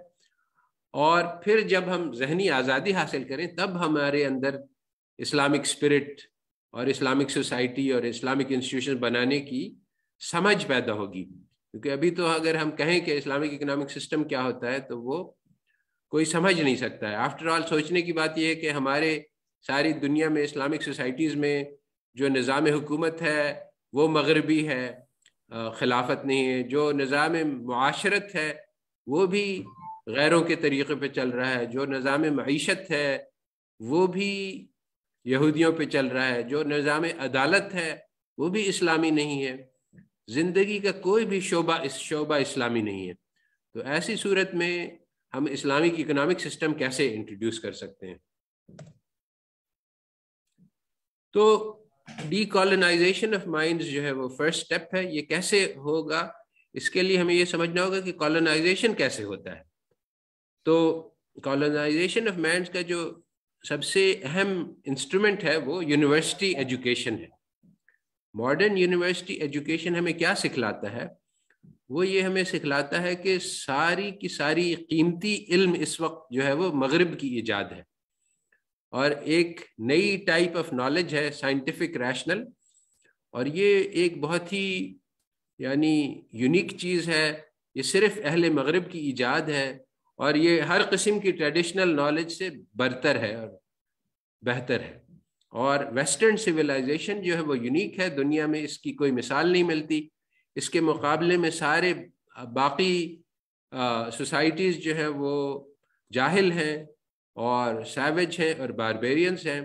B: और फिर जब हम जहनी आज़ादी हासिल करें तब हमारे अंदर इस्लामिक स्पिरिट और इस्लामिक सोसाइटी और इस्लामिक इंस्टीट्यूशन बनाने की समझ पैदा होगी क्योंकि अभी तो अगर हम कहें कि इस्लामिक इकोनॉमिक सिस्टम क्या होता है तो वो कोई समझ नहीं सकता है आफ्टर ऑल सोचने की बात यह है कि हमारे सारी दुनिया में इस्लामिक सोसाइटीज़ में जो निज़ाम हुकूमत है वो मगरबी है खिलाफत नहीं है जो निज़ाम माशरत है वो भी गैरों के तरीक़े पर चल रहा है जो निज़ाम मीशत है वो भी यहूदियों पे चल रहा है जो निज़ाम अदालत है वो भी इस्लामी नहीं है ज़िंदगी का कोई भी शोबा इस शोबा इस्लामी नहीं है तो ऐसी सूरत में हम इस्लामिक इकोनॉमिक सिस्टम कैसे इंट्रोड्यूस कर सकते हैं तो डीकॉलोनाइजेशन ऑफ माइंड्स जो है वो फर्स्ट स्टेप है ये कैसे होगा इसके लिए हमें ये समझना होगा कि कॉलोनाइजेशन कैसे होता है तो कॉलोनाइजेशन ऑफ माइंड्स का जो सबसे अहम इंस्ट्रूमेंट है वो यूनिवर्सिटी एजुकेशन है मॉडर्न यूनिवर्सिटी एजुकेशन हमें क्या सिखलाता है वो ये हमें सिखलाता है कि सारी की सारी कीमती इल्म इस वक्त जो है वो मगरब की ईजाद है और एक नई टाइप ऑफ नॉलेज है साइंटिफिक रैशनल और ये एक बहुत ही यानी यूनिक चीज़ है ये सिर्फ अहल मगरब की ईजाद है और ये हर किस्म की ट्रेडिशनल नॉलेज से बरतर है और बेहतर है और वेस्टर्न सिविलाइजेशन जो है वो यूनिक है दुनिया में इसकी कोई मिसाल नहीं मिलती इसके मुकाबले में सारे बाकी सोसाइटीज़ जो है वो जाहिल हैं और सैवेज हैं और बारबेरियंस हैं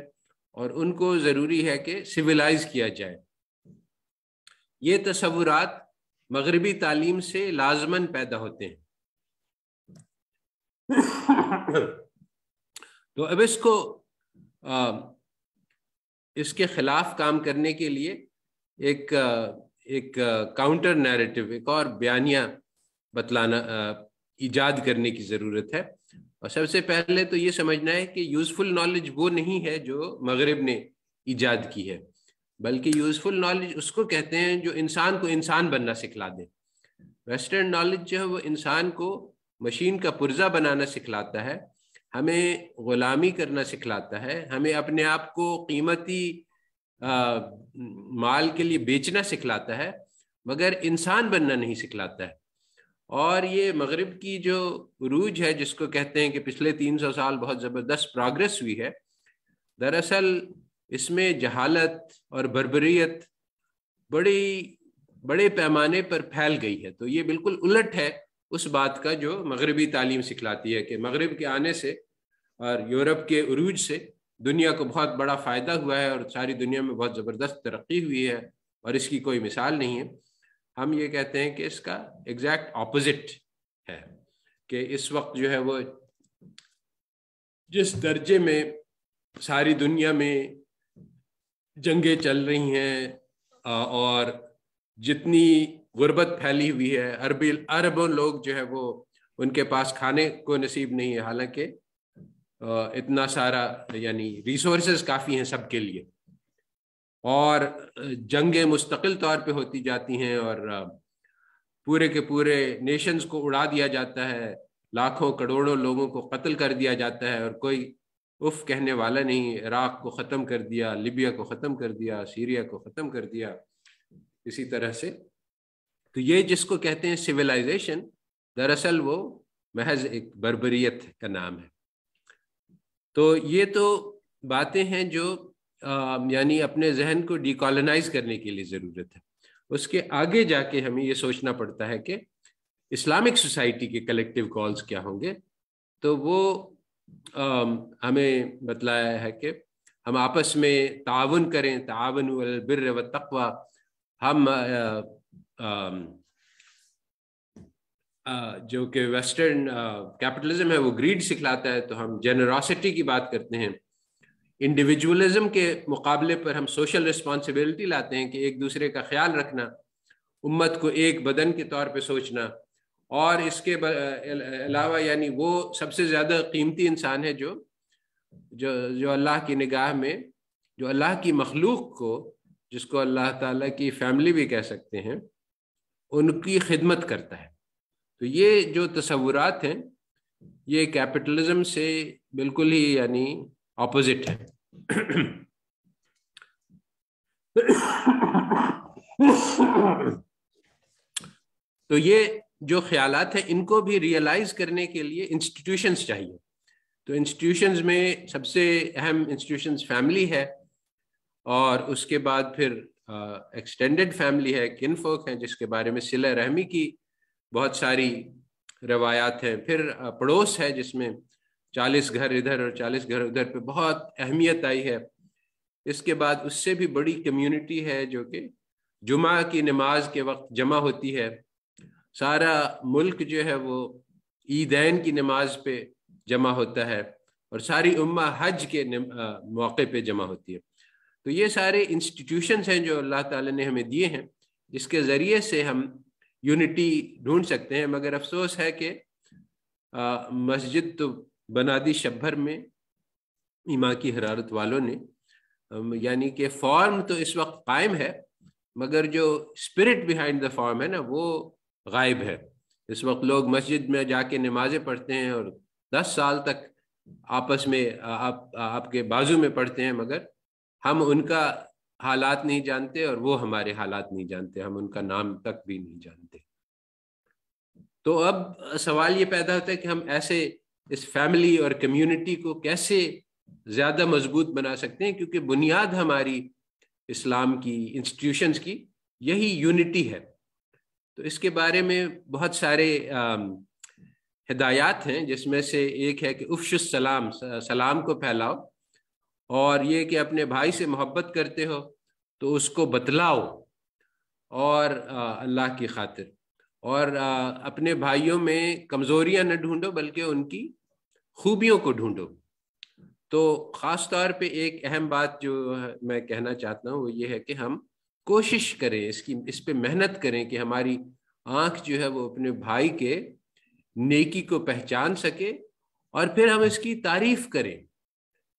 B: और उनको ज़रूरी है कि सिविलाइज किया जाए ये तस्वुरात मगरबी तालीम से लाजमन पैदा होते हैं <laughs> तो अब इसको आ, इसके खिलाफ काम करने के लिए एक एक काउंटर नैरेटिव एक और बयानिया बतलाना ईजाद करने की ज़रूरत है और सबसे पहले तो ये समझना है कि यूज़फुल नॉलेज वो नहीं है जो मगरब ने ईजाद की है बल्कि यूज़फुल नॉलेज उसको कहते हैं जो इंसान को इंसान बनना सिखला दे वेस्टर्न नॉलेज जो है वो इंसान को मशीन का पुर्जा बनाना सिखलाता है हमें गुलामी करना सिखलाता है हमें अपने आप को कीमती आ, माल के लिए बेचना सिखलाता है मगर इंसान बनना नहीं सिखलाता है और ये मगरब की जो रूज है जिसको कहते हैं कि पिछले तीन सौ साल बहुत ज़बरदस्त प्रोग्रेस हुई है दरअसल इसमें जहालत और बरबरीत बड़ी बड़े पैमाने पर फैल गई है तो ये बिल्कुल उलट है उस बात का जो मगरबी तालीम सिखलाती है कि मगरब के आने से और यूरोप के अरूज से दुनिया को बहुत बड़ा फ़ायदा हुआ है और सारी दुनिया में बहुत ज़बरदस्त तरक्की हुई है और इसकी कोई मिसाल नहीं है हम ये कहते हैं कि इसका एग्जैक्ट ऑपोजिट है कि इस वक्त जो है वो जिस दर्जे में सारी दुनिया में जंगें चल रही हैं और जितनी गुर्बत फैली हुई है अरबी अरबों लोग जो है वो उनके पास खाने को नसीब नहीं है हालांकि इतना सारा यानी रिसोर्सेज काफ़ी हैं सबके लिए और जंगें मुस्तकिल तौर पे होती जाती हैं और पूरे के पूरे नेशंस को उड़ा दिया जाता है लाखों करोड़ों लोगों को कत्ल कर दिया जाता है और कोई उफ कहने वाला नहीं इराक को ख़त्म कर दिया लिबिया को ख़त्म कर दिया सीरिया को ख़त्म कर दिया इसी तरह से तो ये जिसको कहते हैं सिविलाइजेशन दरअसल वो महज एक बर्बरीत का नाम है तो ये तो बातें हैं जो यानी अपने जहन को डिकॉलोनाइज करने के लिए ज़रूरत है उसके आगे जाके हमें ये सोचना पड़ता है कि इस्लामिक सोसाइटी के कलेक्टिव कॉल्स क्या होंगे तो वो आ, हमें बतलाया है कि हम आपस में ताउन करें ताउन बिर व तकवा हम आ, Um, uh, जो कि वेस्टर्न कैपिटलिज्म uh, है वो ग्रीड सिखलाता है तो हम जनरोसिटी की बात करते हैं इंडिविजुअलिज्म के मुकाबले पर हम सोशल रिस्पॉन्सिबिलिटी लाते हैं कि एक दूसरे का ख्याल रखना उम्मत को एक बदन के तौर पे सोचना और इसके अलावा यानी वो सबसे ज़्यादा कीमती इंसान है जो जो जो अल्लाह की निगाह में जो अल्लाह की मखलूक को जिसको अल्लाह ताला की फैमिली भी कह सकते हैं उनकी खिदमत करता है तो ये जो तस्वुरात हैं ये कैपिटलिज्म से बिल्कुल ही यानी ऑपोजिट है तो ये जो ख्याल हैं इनको भी रियलाइज करने के लिए इंस्टीट्यूशंस चाहिए तो इंस्टीट्यूशंस में सबसे अहम इंस्टीट्यूशंस फैमिली है और उसके बाद फिर एक्सटेंडेड फैमिली है किनफोक हैं जिसके बारे में सिला रहमी की बहुत सारी रवायात हैं फिर पड़ोस है जिसमें चालीस घर इधर और चालीस घर उधर पे बहुत अहमियत आई है इसके बाद उससे भी बड़ी कम्युनिटी है जो कि जुमा की नमाज के वक्त जमा होती है सारा मुल्क जो है वो ईदैन की नमाज पे जमा होता है और सारी उम्मा हज के मौके पे जमा होती है तो ये सारे इंस्टीट्यूशंस हैं जो अल्लाह ताला ने हमें दिए हैं जिसके ज़रिए से हम यूनिटी ढूंढ सकते हैं मगर अफसोस है कि मस्जिद तो बना दी शब में ईमा की हरारत वालों ने यानी कि फॉर्म तो इस वक्त कायम है मगर जो स्पिरिट बिहाइंड द फॉर्म है ना वो गायब है इस वक्त लोग मस्जिद में जाके नमाजें पढ़ते हैं और दस साल तक आपस में आप आपके बाजू में पढ़ते हैं मगर हम उनका हालात नहीं जानते और वो हमारे हालात नहीं जानते हम उनका नाम तक भी नहीं जानते तो अब सवाल ये पैदा होता है कि हम ऐसे इस फैमिली और कम्युनिटी को कैसे ज़्यादा मजबूत बना सकते हैं क्योंकि बुनियाद हमारी इस्लाम की इंस्टीट्यूशंस की यही यूनिटी है तो इसके बारे में बहुत सारे हिदायत हैं जिसमें से एक है कि उफ्श सलाम सलाम को फैलाओ और ये कि अपने भाई से मोहब्बत करते हो तो उसको बतलाओ और अल्लाह की खातिर और अपने भाइयों में कमज़ोरियां न ढूंढो बल्कि उनकी खूबियों को ढूंढो तो ख़ास तौर पे एक अहम बात जो मैं कहना चाहता हूँ वो ये है कि हम कोशिश करें इसकी इस पे मेहनत करें कि हमारी आँख जो है वो अपने भाई के नेकी को पहचान सके और फिर हम इसकी तारीफ करें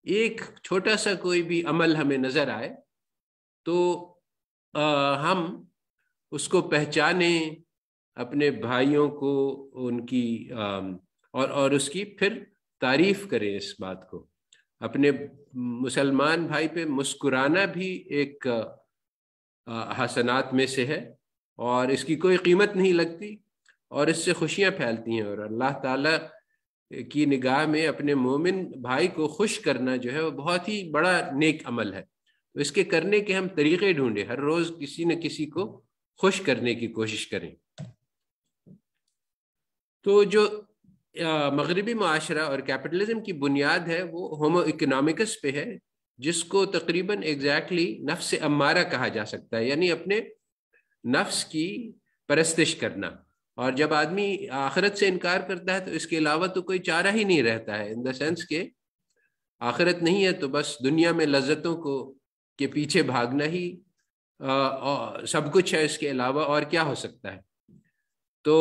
B: एक छोटा सा कोई भी अमल हमें नजर आए तो आ, हम उसको पहचाने अपने भाइयों को उनकी आ, और और उसकी फिर तारीफ करें इस बात को अपने मुसलमान भाई पे मुस्कुराना भी एक हसनात में से है और इसकी कोई कीमत नहीं लगती और इससे खुशियां फैलती हैं और अल्लाह ताला की निगाह में अपने मोमिन भाई को खुश करना जो है वो बहुत ही बड़ा नेक अमल है तो इसके करने के हम तरीके ढूंढें हर रोज किसी न किसी को खुश करने की कोशिश करें तो जो मगरबी माशरा और कैपिटलिज्म की बुनियाद है वो होमो इकोनॉमिकस पे है जिसको तकरीबन एग्जैक्टली exactly नफ्स अम्मारा कहा जा सकता है यानी अपने नफ्स की परस्तिश करना और जब आदमी आखिरत से इनकार करता है तो इसके अलावा तो कोई चारा ही नहीं रहता है इन द सेंस के आखिरत नहीं है तो बस दुनिया में लज्जतों को के पीछे भागना ही आ, आ, सब कुछ है इसके अलावा और क्या हो सकता है तो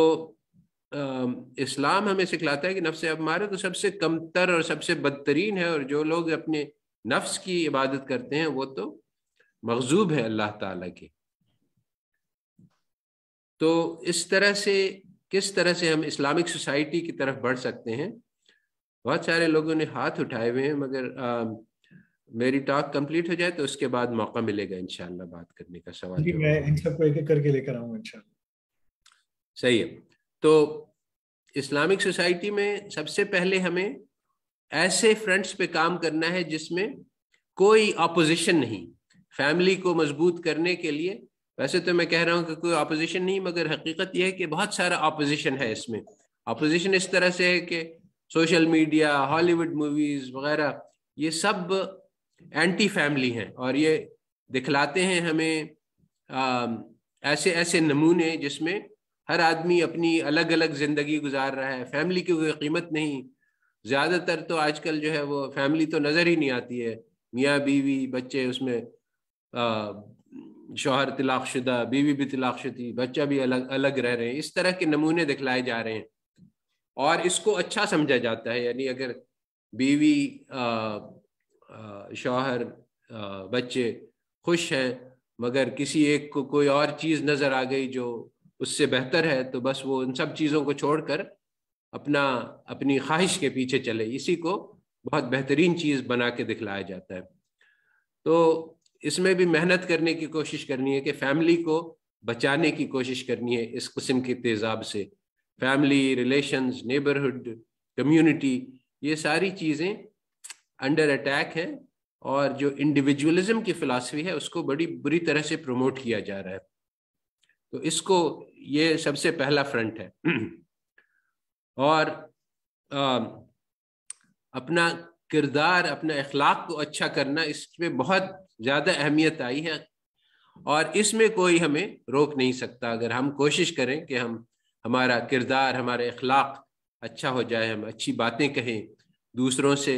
B: आ, इस्लाम हमें सिखलाता है कि नफ्स मारे तो सबसे कमतर और सबसे बदतरीन है और जो लोग अपने नफ्स की इबादत करते हैं वो तो मकजूब है अल्लाह ताला के तो इस तरह से किस तरह से हम इस्लामिक सोसाइटी की तरफ बढ़ सकते हैं बहुत सारे लोगों ने हाथ उठाए हुए हैं मगर आ, मेरी टॉक कंप्लीट हो जाए तो उसके बाद मौका मिलेगा इंशाल्लाह बात करने का सवाल जी
A: मैं इन सबको एक एक करके लेकर आऊंगा इंशाल्लाह
B: सही है तो इस्लामिक सोसाइटी में सबसे पहले हमें ऐसे फ्रंट्स पे काम करना है जिसमें कोई अपोजिशन नहीं फैमिली को मजबूत करने के लिए वैसे तो मैं कह रहा हूँ कि कोई अपोजिशन नहीं मगर हकीकत यह है कि बहुत सारा अपोजिशन है इसमें अपोजिशन इस तरह से है कि सोशल मीडिया हॉलीवुड मूवीज वगैरह ये सब एंटी फैमिली हैं और ये दिखलाते हैं हमें आ, ऐसे ऐसे नमूने जिसमें हर आदमी अपनी अलग अलग ज़िंदगी गुजार रहा है फैमिली की कोई कीमत नहीं ज़्यादातर तो आजकल जो है वो फैमिली तो नज़र ही नहीं आती है मियाँ बीवी बच्चे उसमें आ, शोहर तलाकशुदा बीवी भी तलाकशुदी बच्चा भी अलग अलग रह रहे हैं इस तरह के नमूने दिखलाए जा रहे हैं और इसको अच्छा समझा जाता है यानी अगर बीवी शोहर बच्चे खुश हैं मगर किसी एक को कोई और चीज़ नज़र आ गई जो उससे बेहतर है तो बस वो उन सब चीज़ों को छोड़कर अपना अपनी ख्वाहिश के पीछे चले इसी को बहुत बेहतरीन चीज़ बना के दिखलाया जाता है तो इसमें भी मेहनत करने की कोशिश करनी है कि फैमिली को बचाने की कोशिश करनी है इस किस्म के तेजाब से फैमिली रिलेशंस नेबरहुड कम्युनिटी ये सारी चीज़ें अंडर अटैक हैं और जो इंडिविजुअलिज्म की फ़िलासफ़ी है उसको बड़ी बुरी तरह से प्रमोट किया जा रहा है तो इसको ये सबसे पहला फ्रंट है <clears throat> और आ, अपना किरदार अपना अखलाक को अच्छा करना इसमें बहुत ज़्यादा अहमियत आई है और इसमें कोई हमें रोक नहीं सकता अगर हम कोशिश करें कि हम हमारा किरदार हमारे अखलाक अच्छा हो जाए हम अच्छी बातें कहें दूसरों से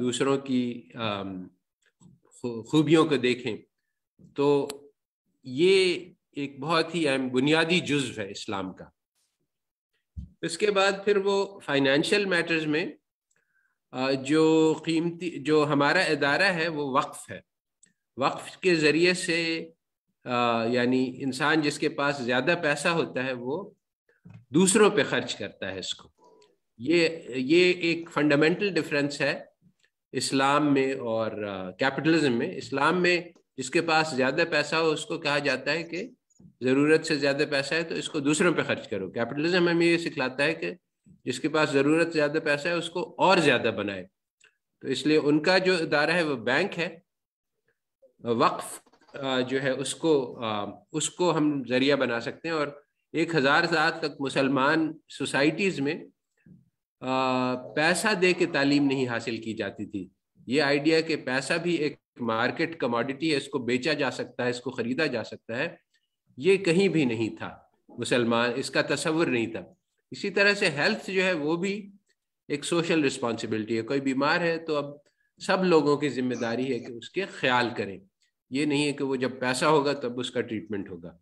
B: दूसरों की खूबियों को देखें तो ये एक बहुत ही अहम बुनियादी जुज्व है इस्लाम का इसके बाद फिर वो फाइनेंशियल मैटर्स में जो कीमती जो हमारा अदारा है वो वक्फ है वक्फ के ज़रिए से यानी इंसान जिसके पास ज़्यादा पैसा होता है वो दूसरों पे खर्च करता है इसको ये ये एक फंडामेंटल डिफरेंस है इस्लाम में और कैपिटलिज्म में इस्लाम में जिसके पास ज़्यादा पैसा हो उसको कहा जाता है कि ज़रूरत से ज़्यादा पैसा है तो इसको दूसरों पे खर्च करो कैपिटलिज्म हमें ये सिखलाता है कि जिसके पास ज़रूरत ज़्यादा पैसा है उसको और ज़्यादा बनाए तो इसलिए उनका जो इदारा है वो बैंक है वक्फ जो है उसको उसको हम जरिया बना सकते हैं और एक हज़ार साल तक मुसलमान सोसाइटीज़ में पैसा दे के तालीम नहीं हासिल की जाती थी ये आइडिया कि पैसा भी एक मार्केट कमोडिटी है इसको बेचा जा सकता है इसको ख़रीदा जा सकता है ये कहीं भी नहीं था मुसलमान इसका तस्वुर नहीं था इसी तरह से हेल्थ जो है वो भी एक सोशल रिस्पॉन्सिबिलिटी है कोई बीमार है तो अब सब लोगों की जिम्मेदारी है कि उसके ख्याल करें ये नहीं है कि वो जब पैसा होगा तब उसका ट्रीटमेंट होगा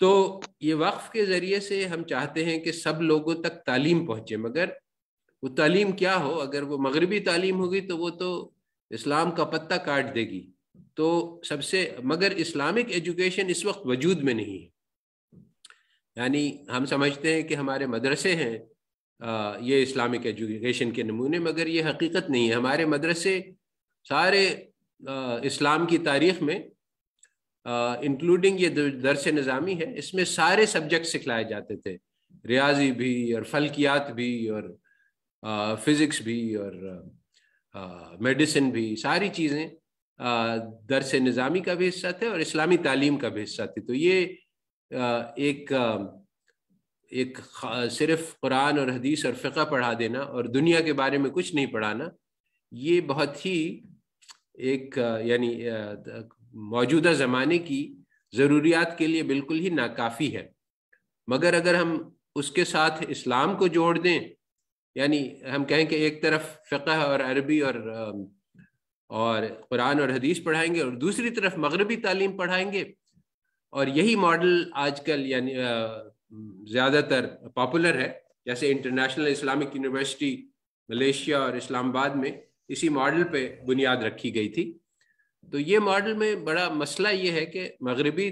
B: तो ये वक्फ के ज़रिए से हम चाहते हैं कि सब लोगों तक तालीम पहुंचे मगर वो तालीम क्या हो अगर वो मगरबी तालीम होगी तो वो तो इस्लाम का पत्ता काट देगी तो सबसे मगर इस्लामिक एजुकेशन इस वक्त वजूद में नहीं है यानी हम समझते हैं कि हमारे मदरसे हैं ये इस्लामिक एजुकेशन के नमूने मगर ये हकीकत नहीं है हमारे मदरसे सारे इस्लाम की तारीख में इंक्लूडिंग ये दरस निज़ामी है इसमें सारे सब्जेक्ट सिखलाए जाते थे रियाजी भी और फलकियात भी और फिज़िक्स भी और मेडिसिन भी सारी चीज़ें दरस निज़ामी का भी हिस्सा थे और इस्लामी तालीम का भी हिस्सा थे तो ये एक एक सिर्फ कुरान और हदीस और फ़िका पढ़ा देना और दुनिया के बारे में कुछ नहीं पढ़ाना ये बहुत ही एक यानी मौजूदा ज़माने की ज़रूरियात के लिए बिल्कुल ही नाकाफ़ी है मगर अगर हम उसके साथ इस्लाम को जोड़ दें यानी हम कहें कि एक तरफ फ़िकह और अरबी और और कुरान और हदीस पढ़ाएंगे और दूसरी तरफ मगरबी तालीम पढ़ाएंगे और यही मॉडल आजकल यानी ज़्यादातर पॉपुलर है जैसे इंटरनेशनल इस्लामिक यूनिवर्सिटी मलेशिया और इस्लामाबाद में इसी मॉडल पे बुनियाद रखी गई थी तो ये मॉडल में बड़ा मसला ये है कि मगरबी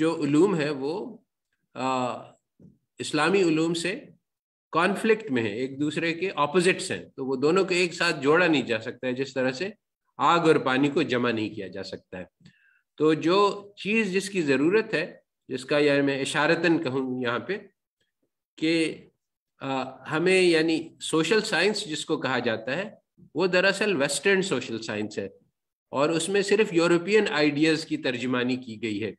B: जो ूम है वो आ, इस्लामी ूम से कॉन्फ्लिक्ट में है एक दूसरे के ऑपोजिट्स हैं तो वो दोनों को एक साथ जोड़ा नहीं जा सकता है जिस तरह से आग और पानी को जमा नहीं किया जा सकता है तो जो चीज़ जिसकी ज़रूरत है जिसका यार मैं इशारतन कहूँ यहाँ पे कि हमें यानी सोशल साइंस जिसको कहा जाता है वो दरअसल वेस्टर्न सोशल साइंस है और उसमें सिर्फ यूरोपियन आइडियाज की तर्जमानी की गई है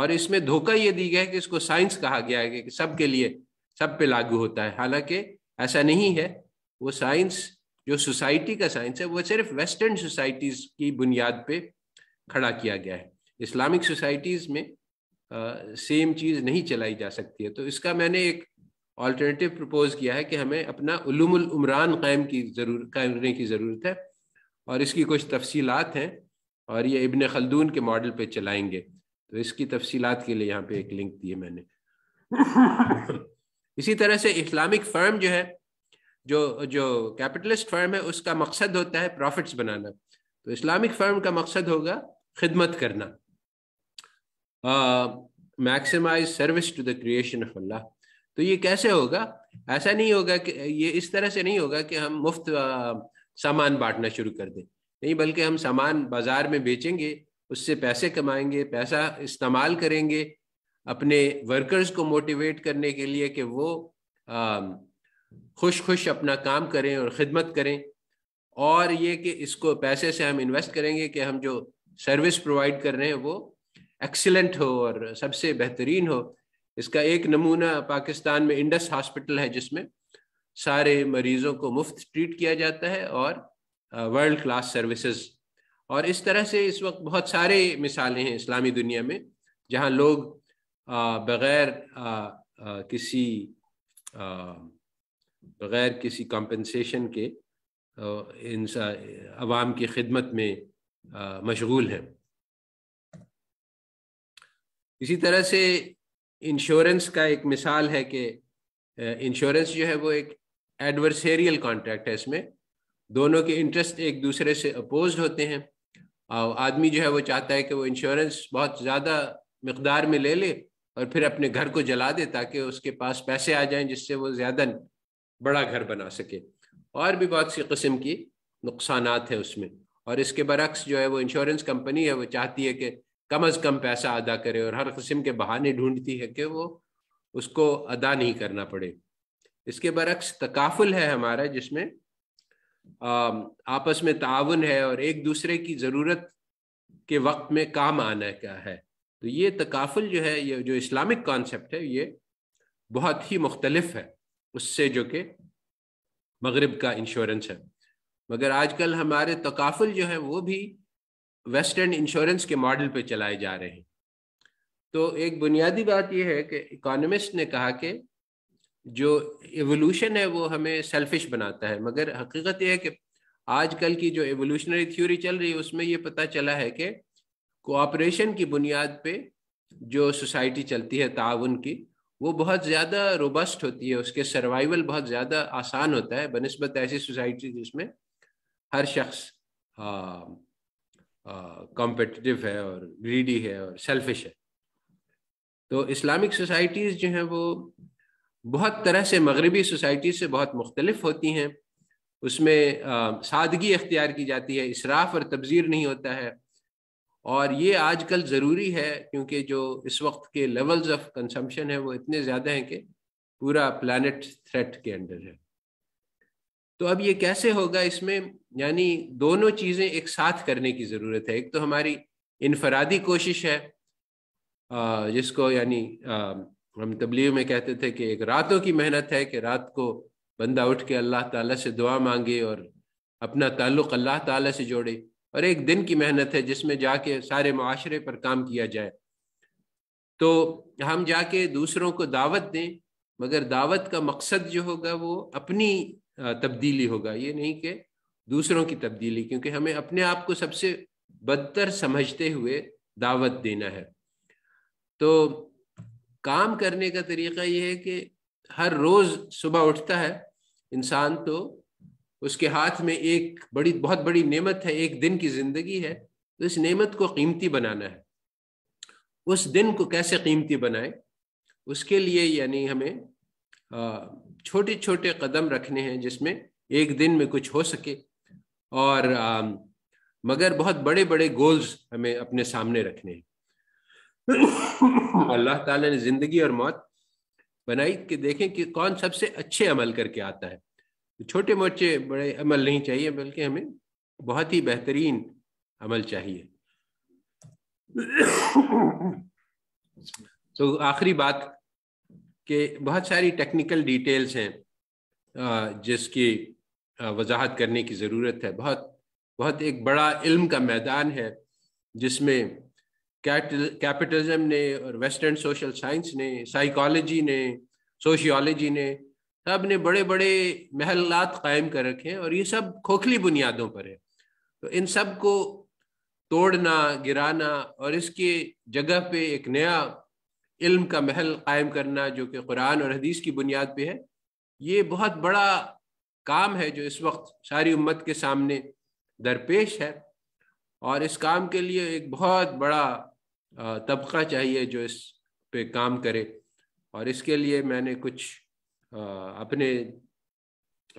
B: और इसमें धोखा ये दी गया है कि इसको साइंस कहा गया है कि सबके लिए सब पे लागू होता है हालांकि ऐसा नहीं है वो साइंस जो सोसाइटी का साइंस है वो सिर्फ वेस्टर्न सोसाइटीज की बुनियाद पे खड़ा किया गया है इस्लामिक सोसाइटीज में आ, सेम चीज नहीं चलाई जा सकती है तो इसका मैंने एक ऑल्टरनेटिव प्रपोज किया है कि हमें अपना उलूमुल उमरान कायम की ज़रूर कायम करने की ज़रूरत है और इसकी कुछ तफसीलात हैं और ये इबन खलदून के मॉडल पे चलाएंगे तो इसकी तफसीलात के लिए यहाँ पे एक लिंक दिए मैंने <laughs> इसी तरह से इस्लामिक फर्म जो है जो जो कैपिटलिस्ट फर्म है उसका मकसद होता है प्रॉफिट्स बनाना तो इस्लामिक फर्म का मकसद होगा खिदमत करना maximise service to the creation of Allah तो ये कैसे होगा ऐसा नहीं होगा कि ये इस तरह से नहीं होगा कि हम मुफ्त सामान बांटना शुरू कर दें नहीं बल्कि हम सामान बाजार में बेचेंगे उससे पैसे कमाएंगे पैसा इस्तेमाल करेंगे अपने वर्कर्स को मोटिवेट करने के लिए कि वो खुश खुश अपना काम करें और ख़िदमत करें और ये कि इसको पैसे से हम इन्वेस्ट करेंगे कि हम जो सर्विस प्रोवाइड कर रहे हैं वो एक्सीलेंट हो और सबसे बेहतरीन हो इसका एक नमूना पाकिस्तान में इंडस हॉस्पिटल है जिसमें सारे मरीजों को मुफ्त ट्रीट किया जाता है और वर्ल्ड क्लास सर्विसेज और इस तरह से इस वक्त बहुत सारे मिसालें हैं इस्लामी दुनिया में जहां लोग बगैर किसी बगैर किसी कॉम्पनसेशन के इंसा आवाम की खिदमत में मशगूल हैं इसी तरह से इंश्योरेंस का एक मिसाल है कि इंश्योरेंस जो है वो एक एडवर्सेरियल कॉन्ट्रैक्ट है इसमें दोनों के इंटरेस्ट एक दूसरे से अपोज होते हैं और आदमी जो है वो चाहता है कि वो इंश्योरेंस बहुत ज़्यादा मकदार में ले ले और फिर अपने घर को जला दे ताकि उसके पास पैसे आ जाएं जिससे वो ज़्यादा बड़ा घर बना सके और भी बहुत सी कस्म की नुकसान हैं उसमें और इसके बरक्स जो है वो इंश्योरेंस कंपनी है वो चाहती है कि कम अज कम पैसा अदा करे और हर किस्म के बहाने ढूंढती है कि वो उसको अदा नहीं करना पड़े इसके बरक्स तकाफुल है हमारा जिसमें आपस में ताउन है और एक दूसरे की ज़रूरत के वक्त में काम आना क्या है तो ये तकाफुल जो है ये जो इस्लामिक कॉन्सेप्ट है ये बहुत ही मुख्तलफ है उससे जो कि मगरब का इंश्योरेंस है मगर आजकल हमारे तकाफुल जो है वो भी वेस्टर्न इंश्योरेंस के मॉडल पे चलाए जा रहे हैं तो एक बुनियादी बात यह है कि इकोनॉमिस्ट ने कहा कि जो एवोल्यूशन है वो हमें सेल्फिश बनाता है मगर हकीकत यह है कि आजकल की जो एवोल्यूशनरी थ्योरी चल रही है उसमें ये पता चला है कि कोऑपरेशन की बुनियाद पे जो सोसाइटी चलती है ताउन की वो बहुत ज़्यादा रोबस्ट होती है उसके सर्वाइवल बहुत ज़्यादा आसान होता है बनस्बत ऐसी सोसाइटी जिसमें हर शख्स हाँ कॉम्पिटिटिव है और ग्रीडी है और सेल्फिश है तो इस्लामिक सोसाइटीज़ जो हैं वो बहुत तरह से मगरबी सोसाइटी से बहुत मुख्तलिफ होती हैं उसमें आ, सादगी अख्तियार की जाती है इसराफ और तबजीर नहीं होता है और ये आजकल ज़रूरी है क्योंकि जो इस वक्त के लेवल्स ऑफ कंसम्पशन है वो इतने ज़्यादा हैं कि पूरा प्लानट थ्रेट के अंडर है तो अब ये कैसे होगा इसमें यानी दोनों चीज़ें एक साथ करने की ज़रूरत है एक तो हमारी इनफरादी कोशिश है जिसको यानी हम तबलीग में कहते थे कि एक रातों की मेहनत है कि रात को बंदा उठ के अल्लाह ताला से दुआ मांगे और अपना ताल्लुक़ अल्लाह ताला से जोड़े और एक दिन की मेहनत है जिसमें जाके सारे माशरे पर काम किया जाए तो हम जाके दूसरों को दावत दें मगर दावत का मकसद जो होगा वो अपनी तब्दीली होगा ये नहीं कि दूसरों की तब्दीली क्योंकि हमें अपने आप को सबसे बदतर समझते हुए दावत देना है तो काम करने का तरीका ये है कि हर रोज़ सुबह उठता है इंसान तो उसके हाथ में एक बड़ी बहुत बड़ी नेमत है एक दिन की ज़िंदगी है तो इस नेमत को कीमती बनाना है उस दिन को कैसे कीमती बनाए उसके लिए यानी हमें छोटे छोटे कदम रखने हैं जिसमें एक दिन में कुछ हो सके और आ, मगर बहुत बड़े बड़े गोल्स हमें अपने सामने रखने हैं अल्लाह ताला ने जिंदगी और मौत बनाई कि देखें कि कौन सबसे अच्छे अमल करके आता है छोटे मोटे बड़े अमल नहीं चाहिए बल्कि हमें बहुत ही बेहतरीन अमल चाहिए तो आखिरी बात कि बहुत सारी टेक्निकल डिटेल्स हैं जिसकी वजाहत करने की ज़रूरत है बहुत बहुत एक बड़ा इल्म का मैदान है जिसमें कैपिटलिज्म ने और वेस्टर्न सोशल साइंस ने साइकोलॉजी ने सोशियोलॉजी ने सब ने बड़े बड़े महलात कायम कर रखे हैं और ये सब खोखली बुनियादों पर है तो इन सब को तोड़ना गिराना और इसके जगह पे एक नया इल्म का महल कायम करना जो कि कुरान और हदीस की बुनियाद पे है ये बहुत बड़ा काम है जो इस वक्त सारी उम्मत के सामने दरपेश है और इस काम के लिए एक बहुत बड़ा तबका चाहिए जो इस पे काम करे और इसके लिए मैंने कुछ अपने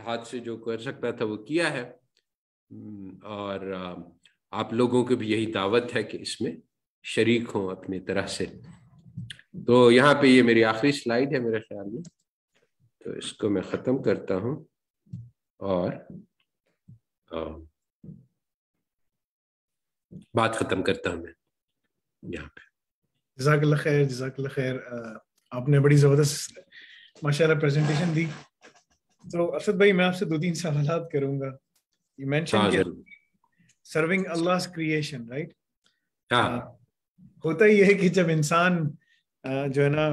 B: हाथ से जो कर सकता था वो किया है और आप लोगों को भी यही दावत है कि इसमें शरीक हों अपनी तरह से तो यहाँ पे ये मेरी आखिरी स्लाइड है मेरे ख्याल में तो इसको मैं ख़त्म करता हूँ और बात ख़त्म करता हूँ मैं
A: यहाँ पे जजाकल्ला खैर जजाकल्ला खैर आपने बड़ी ज़बरदस्त माशाल्लाह प्रेजेंटेशन दी तो असद भाई मैं आपसे दो तीन सवाल करूंगा you mentioned हाँ, serving हाँ. होता ही है कि जब इंसान जो है ना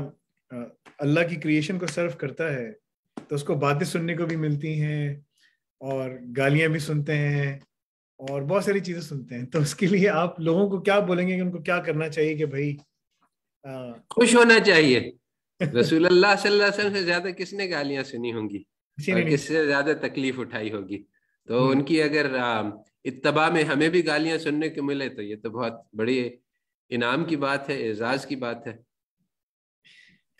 A: अल्लाह की क्रिएशन को सर्व करता है तो उसको बातें सुनने को भी मिलती हैं और गालियां भी सुनते हैं और बहुत सारी चीजें सुनते हैं तो उसके लिए आप लोगों को क्या बोलेंगे कि उनको क्या करना चाहिए कि भाई आ...
B: खुश होना चाहिए रसूल सल्लल्लाहु अलैहि वसल्लम से ज्यादा किसने गालियां सुनी होंगी किससे ज्यादा तकलीफ उठाई होगी तो हम्म। उनकी अगर इतबा में हमें भी गालियां सुनने को मिले तो ये तो बहुत बड़ी इनाम की बात है एजाज की बात है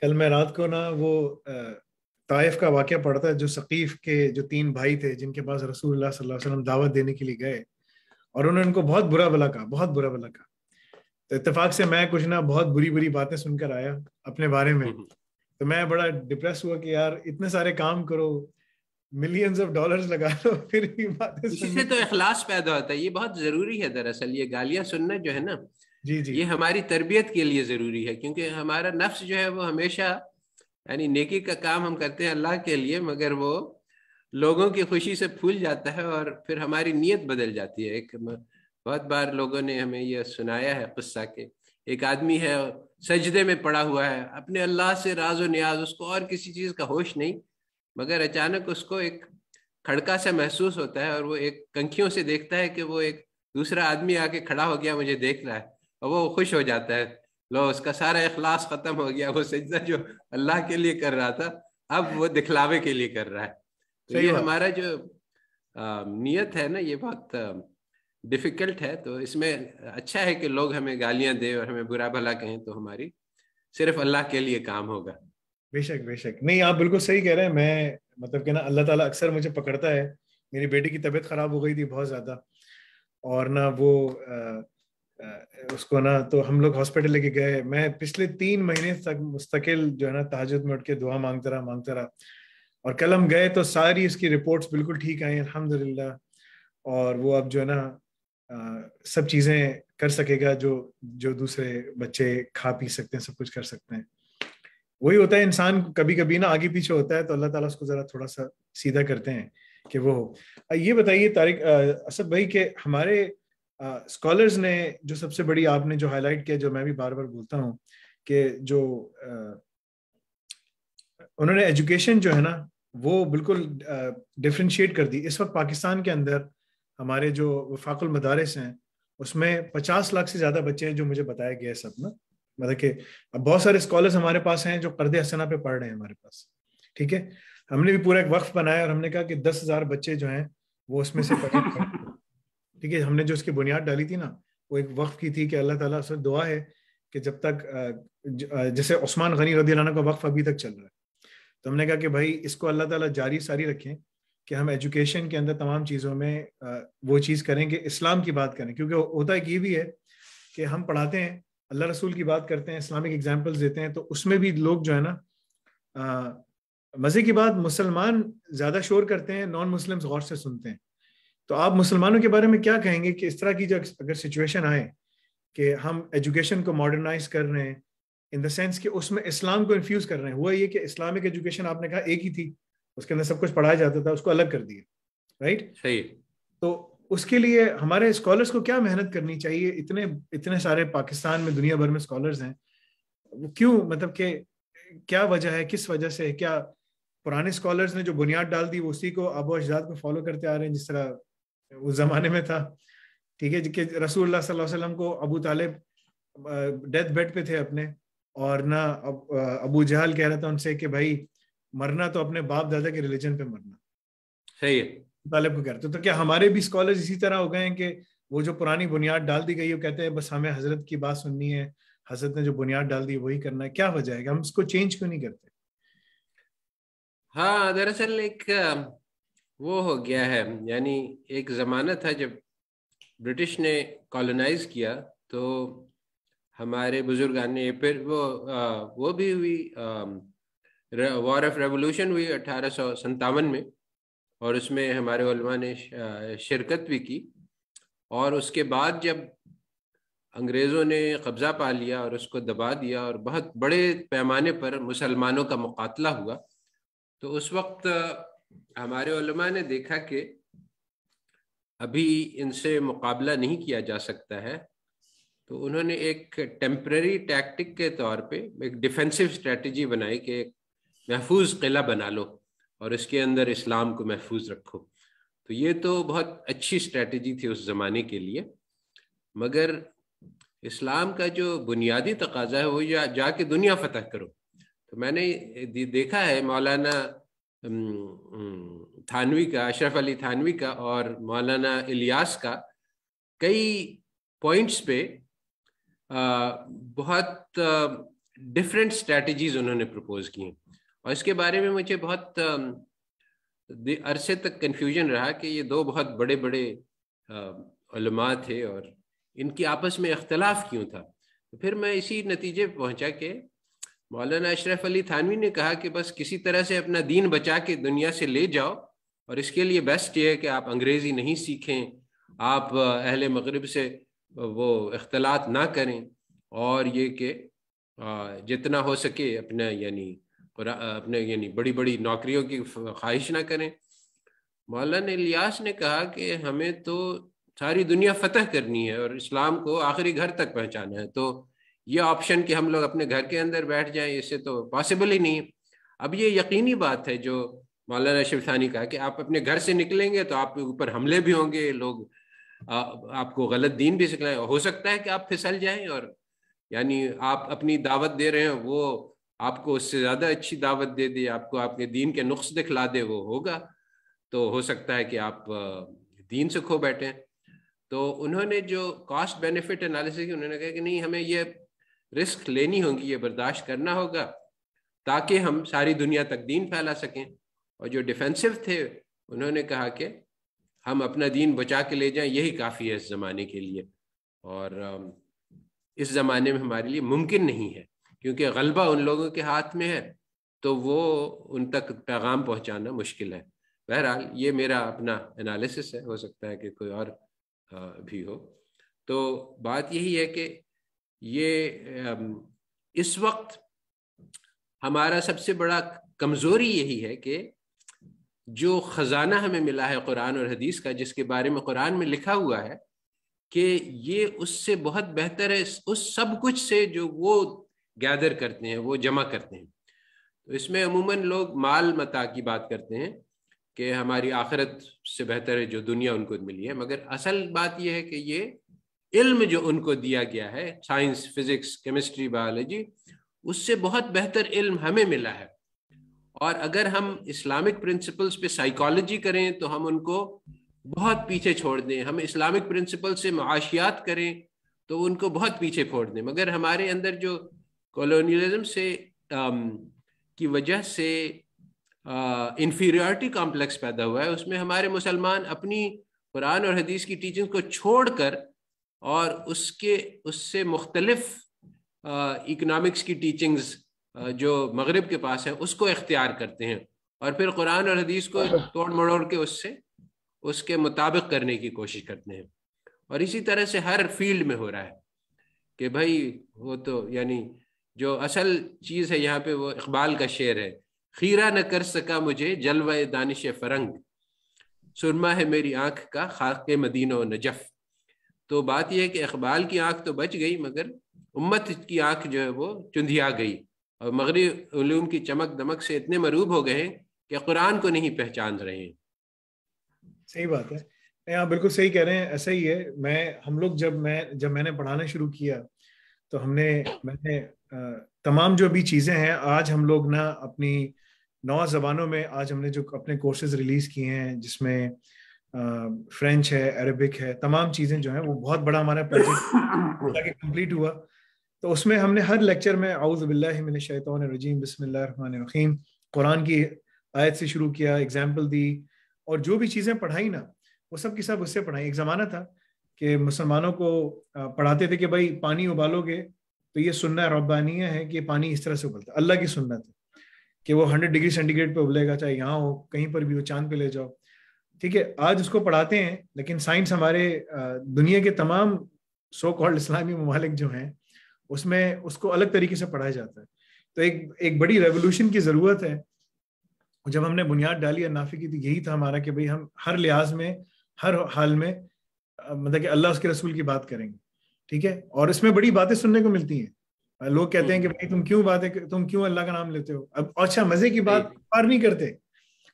A: कल मैं रात को ना वो ताइफ का वाक्य पढ़ता है जो सकीफ के जो तीन भाई थे जिनके पास रसूल वसल्लम दावत देने के लिए गए और उन्होंने उनको बहुत बुरा भला कहा बहुत बुरा भला कहा तो इतफाक से मैं कुछ ना बहुत बुरी बुरी बातें सुनकर आया अपने बारे में हम्म, हम्म। तो मैं बड़ा डिप्रेस हुआ कि यार इतने सारे काम करो मिलियंस ऑफ डॉलर्स लगा लो फिर भी बातें इससे
B: तो इखलास पैदा होता है ये बहुत जरूरी है दरअसल ये गालियां सुनना जो है ना जी जी ये हमारी तरबियत के लिए जरूरी है क्योंकि हमारा नफ्स जो है वो हमेशा यानी नेकी का काम हम करते हैं अल्लाह के लिए मगर वो लोगों की खुशी से फूल जाता है और फिर हमारी नीयत बदल जाती है एक बहुत बार लोगों ने हमें यह सुनाया है गुस्सा के एक आदमी है सजदे में पड़ा हुआ है अपने अल्लाह से राज न्याज उसको और किसी चीज़ का होश नहीं मगर अचानक उसको एक खड़का सा महसूस होता है और वो एक कंखियों से देखता है कि वो एक दूसरा आदमी आके खड़ा हो गया मुझे देख रहा है और वो खुश हो जाता है लो उसका सारा अखलास ख़त्म हो गया वो सजदा जो अल्लाह के लिए कर रहा था अब वो दिखलावे के लिए कर रहा है तो ये हमारा जो नीयत है ना ये बहुत डिफिकल्ट है तो इसमें अच्छा है कि लोग हमें गालियां दें और हमें बुरा भला कहें तो हमारी सिर्फ अल्लाह के लिए काम होगा
A: बेशक बेशक नहीं आप बिल्कुल सही कह रहे हैं मैं मतलब कि ना अल्लाह ताला अक्सर मुझे पकड़ता है मेरी बेटी की तबीयत खराब हो गई थी बहुत ज्यादा और ना वो उसको ना तो हम लोग हॉस्पिटल लेके गए मैं पिछले तीन महीने तक मुस्तकिल जो है ना तहजद में उठ के दुआ मांगता रहा मांगता रहा और कल हम गए तो सारी इसकी रिपोर्ट्स बिल्कुल ठीक आई अलहमदिल्ला और वो अब जो है ना सब चीज़ें कर सकेगा जो जो दूसरे बच्चे खा पी सकते हैं सब कुछ कर सकते हैं वही होता है इंसान कभी कभी ना आगे पीछे होता है तो अल्लाह ताला उसको ज़रा थोड़ा सा सीधा करते हैं कि वो हो ये बताइए तारिक असद भाई के हमारे स्कॉलर्स ने जो सबसे बड़ी आपने जो हाईलाइट किया जो मैं भी बार बार बोलता हूँ कि जो uh, उन्होंने एजुकेशन जो है ना वो बिल्कुल डिफ्रेंशिएट uh, कर दी इस वक्त पाकिस्तान के अंदर हमारे जो वफाकुल मदारस हैं उसमें पचास लाख से ज़्यादा बच्चे हैं जो मुझे बताया गया है सब ना मतलब कि अब बहुत सारे स्कॉलर्स हमारे पास हैं जो करदे हसना पे पढ़ रहे हैं हमारे पास ठीक है हमने भी पूरा एक वक्फ बनाया और हमने कहा कि दस हज़ार बच्चे जो हैं वो उसमें से पढ़े ठीक है हमने जो उसकी बुनियाद डाली थी ना वो एक वक्फ की थी कि अल्लाह ताला से दुआ है कि जब तक जैसे उस्मान गनी रदी का वक्फ अभी तक चल रहा है तो हमने कहा कि भाई इसको अल्लाह ताला जारी सारी रखें कि हम एजुकेशन के अंदर तमाम चीज़ों में वो चीज़ करें कि इस्लाम की बात करें क्योंकि होता एक ये भी है कि हम पढ़ाते हैं अल्लाह रसूल की बात करते हैं इस्लामिक एग्जाम्पल्स देते हैं तो उसमें भी लोग जो है ना मज़े की बात मुसलमान ज़्यादा शोर करते हैं नॉन मुस्लिम्स गौर से सुनते हैं तो आप मुसलमानों के बारे में क्या कहेंगे कि इस तरह की जब अगर सिचुएशन आए कि हम एजुकेशन को मॉडर्नाइज कर रहे हैं इन द सेंस कि उसमें इस्लाम को इन्फ्यूज कर रहे हैं हुआ ये कि इस्लामिक एजुकेशन आपने कहा एक ही थी उसके अंदर सब कुछ पढ़ाया जाता था उसको अलग कर दिया राइट सही तो उसके लिए हमारे स्कॉलर्स को क्या मेहनत करनी चाहिए इतने इतने सारे पाकिस्तान में दुनिया भर में स्कॉलर्स हैं क्यों मतलब के क्या वजह है किस वजह से क्या पुराने स्कॉलर्स ने जो बुनियाद डाल दी वो उसी को आबो अजदाद को फॉलो करते आ रहे हैं जिस तरह उस जमाने में था ठीक है कि रसूल वसल्लम को अबू तालिब डेथ बेड पे थे अपने और ना अब अबू जहल कह रहा था उनसे कि भाई मरना तो अपने बाप दादा के रिलीजन पे मरना सही है तालिब को कह रहे थे तो क्या हमारे भी स्कॉलर्स इसी तरह हो गए हैं कि वो जो पुरानी बुनियाद डाल दी गई वो कहते हैं बस हमें हजरत की बात सुननी है हजरत ने जो बुनियाद डाल दी वही करना है क्या वजह है हम इसको चेंज क्यों नहीं करते
B: हाँ दरअसल एक वो हो गया है यानी एक ज़माना था जब ब्रिटिश ने कॉलोनाइज किया तो हमारे बुजुर्गान ने फिर वो आ, वो भी हुई वॉर ऑफ रेवोल्यूशन हुई अठारह में और उसमें हमारे ने शिरकत भी की और उसके बाद जब अंग्रेज़ों ने कब्ज़ा पा लिया और उसको दबा दिया और बहुत बड़े पैमाने पर मुसलमानों का मुकातला हुआ तो उस वक्त हमारे उलमा ने देखा कि अभी इनसे मुकाबला नहीं किया जा सकता है तो उन्होंने एक टेम्प्ररी टैक्टिक के तौर पे एक डिफेंसिव स्ट्रेटजी बनाई कि एक महफूज किला बना लो और इसके अंदर इस्लाम को महफूज रखो तो ये तो बहुत अच्छी स्ट्रेटजी थी उस ज़माने के लिए मगर इस्लाम का जो बुनियादी तकाजा है वो जा जाके दुनिया फतह करो तो मैंने देखा है मौलाना थानवी का अशरफ अली थानवी का और मौलाना इलियास का कई पॉइंट्स पे बहुत डिफरेंट स्ट्रेटजीज उन्होंने प्रपोज किए और इसके बारे में मुझे बहुत अरसे तक कन्फ्यूजन रहा कि ये दो बहुत बड़े बड़े उलमा थे और इनकी आपस में अख्तलाफ क्यों था तो फिर मैं इसी नतीजे पहुंचा कि मौलाना अशरफ अली थानवी ने कहा कि बस किसी तरह से अपना दीन बचा के दुनिया से ले जाओ और इसके लिए बेस्ट ये है कि आप अंग्रेज़ी नहीं सीखें आप अहल मगरब से वो अख्तलात ना करें और ये कि जितना हो सके अपने यानी अपने यानी बड़ी बड़ी नौकरियों की ख्वाहिश ना करें मौलाना इलियास ने कहा कि हमें तो सारी दुनिया फतह करनी है और इस्लाम को आखिरी घर तक पहुँचाना है तो ये ऑप्शन कि हम लोग अपने घर के अंदर बैठ जाएं इससे तो पॉसिबल ही नहीं अब ये यकीनी बात है जो मौलाना शिवसानी कहा कि आप अपने घर से निकलेंगे तो आपके ऊपर हमले भी होंगे लोग आ, आपको गलत दीन भी सिखलाएं हो सकता है कि आप फिसल जाएं और यानी आप अपनी दावत दे रहे हो वो आपको उससे ज़्यादा अच्छी दावत दे दे आपको आपके दीन के नुख्स दिखला दे वो होगा तो हो सकता है कि आप दीन से खो बैठे तो उन्होंने जो कॉस्ट बेनिफिट एनालिसिस की उन्होंने कहा कि नहीं हमें ये रिस्क लेनी होगी ये बर्दाश्त करना होगा ताकि हम सारी दुनिया तक दीन फैला सकें और जो डिफेंसिव थे उन्होंने कहा कि हम अपना दीन बचा के ले जाएं यही काफ़ी है इस ज़माने के लिए और इस ज़माने में हमारे लिए मुमकिन नहीं है क्योंकि गलबा उन लोगों के हाथ में है तो वो उन तक पैगाम पहुंचाना मुश्किल है बहरहाल ये मेरा अपना एनालिसिस है हो सकता है कि कोई और भी हो तो बात यही है कि ये इस वक्त हमारा सबसे बड़ा कमज़ोरी यही है कि जो ख़जाना हमें मिला है कुरान और हदीस का जिसके बारे में कुरान में लिखा हुआ है कि ये उससे बहुत बेहतर है उस सब कुछ से जो वो गैदर करते हैं वो जमा करते हैं तो इसमें अमूमन लोग माल मता की बात करते हैं कि हमारी आखिरत से बेहतर है जो दुनिया उनको मिली है मगर असल बात यह है कि ये इल्म जो उनको दिया गया है साइंस फिजिक्स केमिस्ट्री बायोलॉजी उससे बहुत बेहतर इल्म हमें मिला है और अगर हम इस्लामिक प्रिंसिपल्स पे साइकोलॉजी करें तो हम उनको बहुत पीछे छोड़ दें हम इस्लामिक प्रिंसिपल से माशियात करें तो उनको बहुत पीछे फोड़ दें मगर हमारे अंदर जो कॉलोनियलिज्म से आम, um, की वजह से इंफीरियॉरिटी uh, कॉम्प्लेक्स पैदा हुआ है उसमें हमारे मुसलमान अपनी कुरान और हदीस की टीचिंग को छोड़कर और उसके उससे मुख्तलफ इकनॉमिक्स की टीचिंग्स जो मगरब के पास है उसको इख्तियार करते हैं और फिर कुरान और हदीस को तोड़ मड़ोड़ के उससे उसके मुताबिक करने की कोशिश करते हैं और इसी तरह से हर फील्ड में हो रहा है कि भाई वो तो यानी जो असल चीज़ है यहाँ पे वो इकबाल का शेर है खीरा न कर सका मुझे जलवा दानिश फरंग सुरमा है मेरी आंख का खाक मदीनो नजफ़ तो बात यह है कि इकबाल की आंख तो बच गई मगर उम्मत की आंख जो है वो चुंधिया गई और मगरबूम की चमक दमक से इतने मरूब हो गए कि कुरान को नहीं पहचान रहे हैं
A: सही बात है आप बिल्कुल सही कह रहे हैं ऐसा ही है मैं हम लोग जब मैं जब मैंने पढ़ाना शुरू किया तो हमने मैंने तमाम जो भी चीज़ें हैं आज हम लोग ना अपनी नौ जबानों में आज हमने जो अपने कोर्सेज रिलीज किए हैं जिसमें फ्रेंच है अरबिक है तमाम चीज़ें जो है वो बहुत बड़ा हमारा प्रोजेक्ट कम्प्लीट कंप्लीट हुआ तो उसमें हमने हर लेक्चर में आउज़बिल्लिमिनशैतरजीम बसमीम कुरान की आयत से शुरू किया एग्जाम्पल दी और जो भी चीज़ें पढ़ाई ना वो सब की सब उससे पढ़ाई एक ज़माना था कि मुसलमानों को पढ़ाते थे कि भाई पानी उबालोगे तो ये सुनना रब्बानिया है कि पानी इस तरह से उबलता अल्लाह की सुनना था कि वो हंड्रेड डिग्री सेंटीग्रेड पर उबलेगा चाहे यहाँ हो कहीं पर भी हो चांद पे ले जाओ ठीक है आज उसको पढ़ाते हैं लेकिन साइंस हमारे दुनिया के तमाम सो कॉल्ड इस्लामी ममालिक जो हैं उसमें उसको अलग तरीके से पढ़ाया जाता है तो एक एक बड़ी रेवोल्यूशन की ज़रूरत है जब हमने बुनियाद डाली अनाफी की तो यही था हमारा कि भाई हम हर लिहाज में हर हाल में मतलब कि अल्लाह उसके रसूल की बात करेंगे ठीक है और इसमें बड़ी बातें सुनने को मिलती हैं लोग कहते हैं कि भाई तुम क्यों बातें तुम क्यों अल्लाह का नाम लेते हो अब अच्छा मज़े की बात कुफार नहीं करते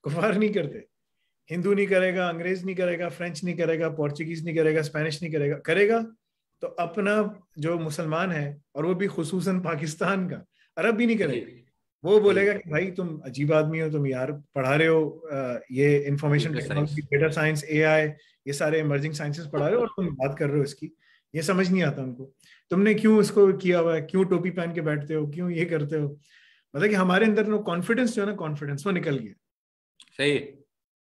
A: कुफार नहीं करते हिंदू नहीं करेगा अंग्रेज नहीं करेगा फ्रेंच नहीं करेगा पोर्चुगीज नहीं करेगा स्पेनिश नहीं करेगा करेगा तो अपना जो मुसलमान है और वो भी खसूस पाकिस्तान का अरब भी नहीं करेगा वो बोलेगा कि भाई तुम अजीब आदमी हो तुम यार पढ़ा रहे हो ये इंफॉर्मेशन टेक्नोलॉजी डेटा साइंस ए ये सारे इमर्जिंग साइंसेस पढ़ा रहे हो और तुम बात कर रहे हो इसकी ये समझ नहीं आता उनको तुमने क्यों इसको किया हुआ है क्यों टोपी पहन के बैठते हो क्यों ये करते हो मतलब कि हमारे अंदर कॉन्फिडेंस जो है ना कॉन्फिडेंस वो निकल गया सही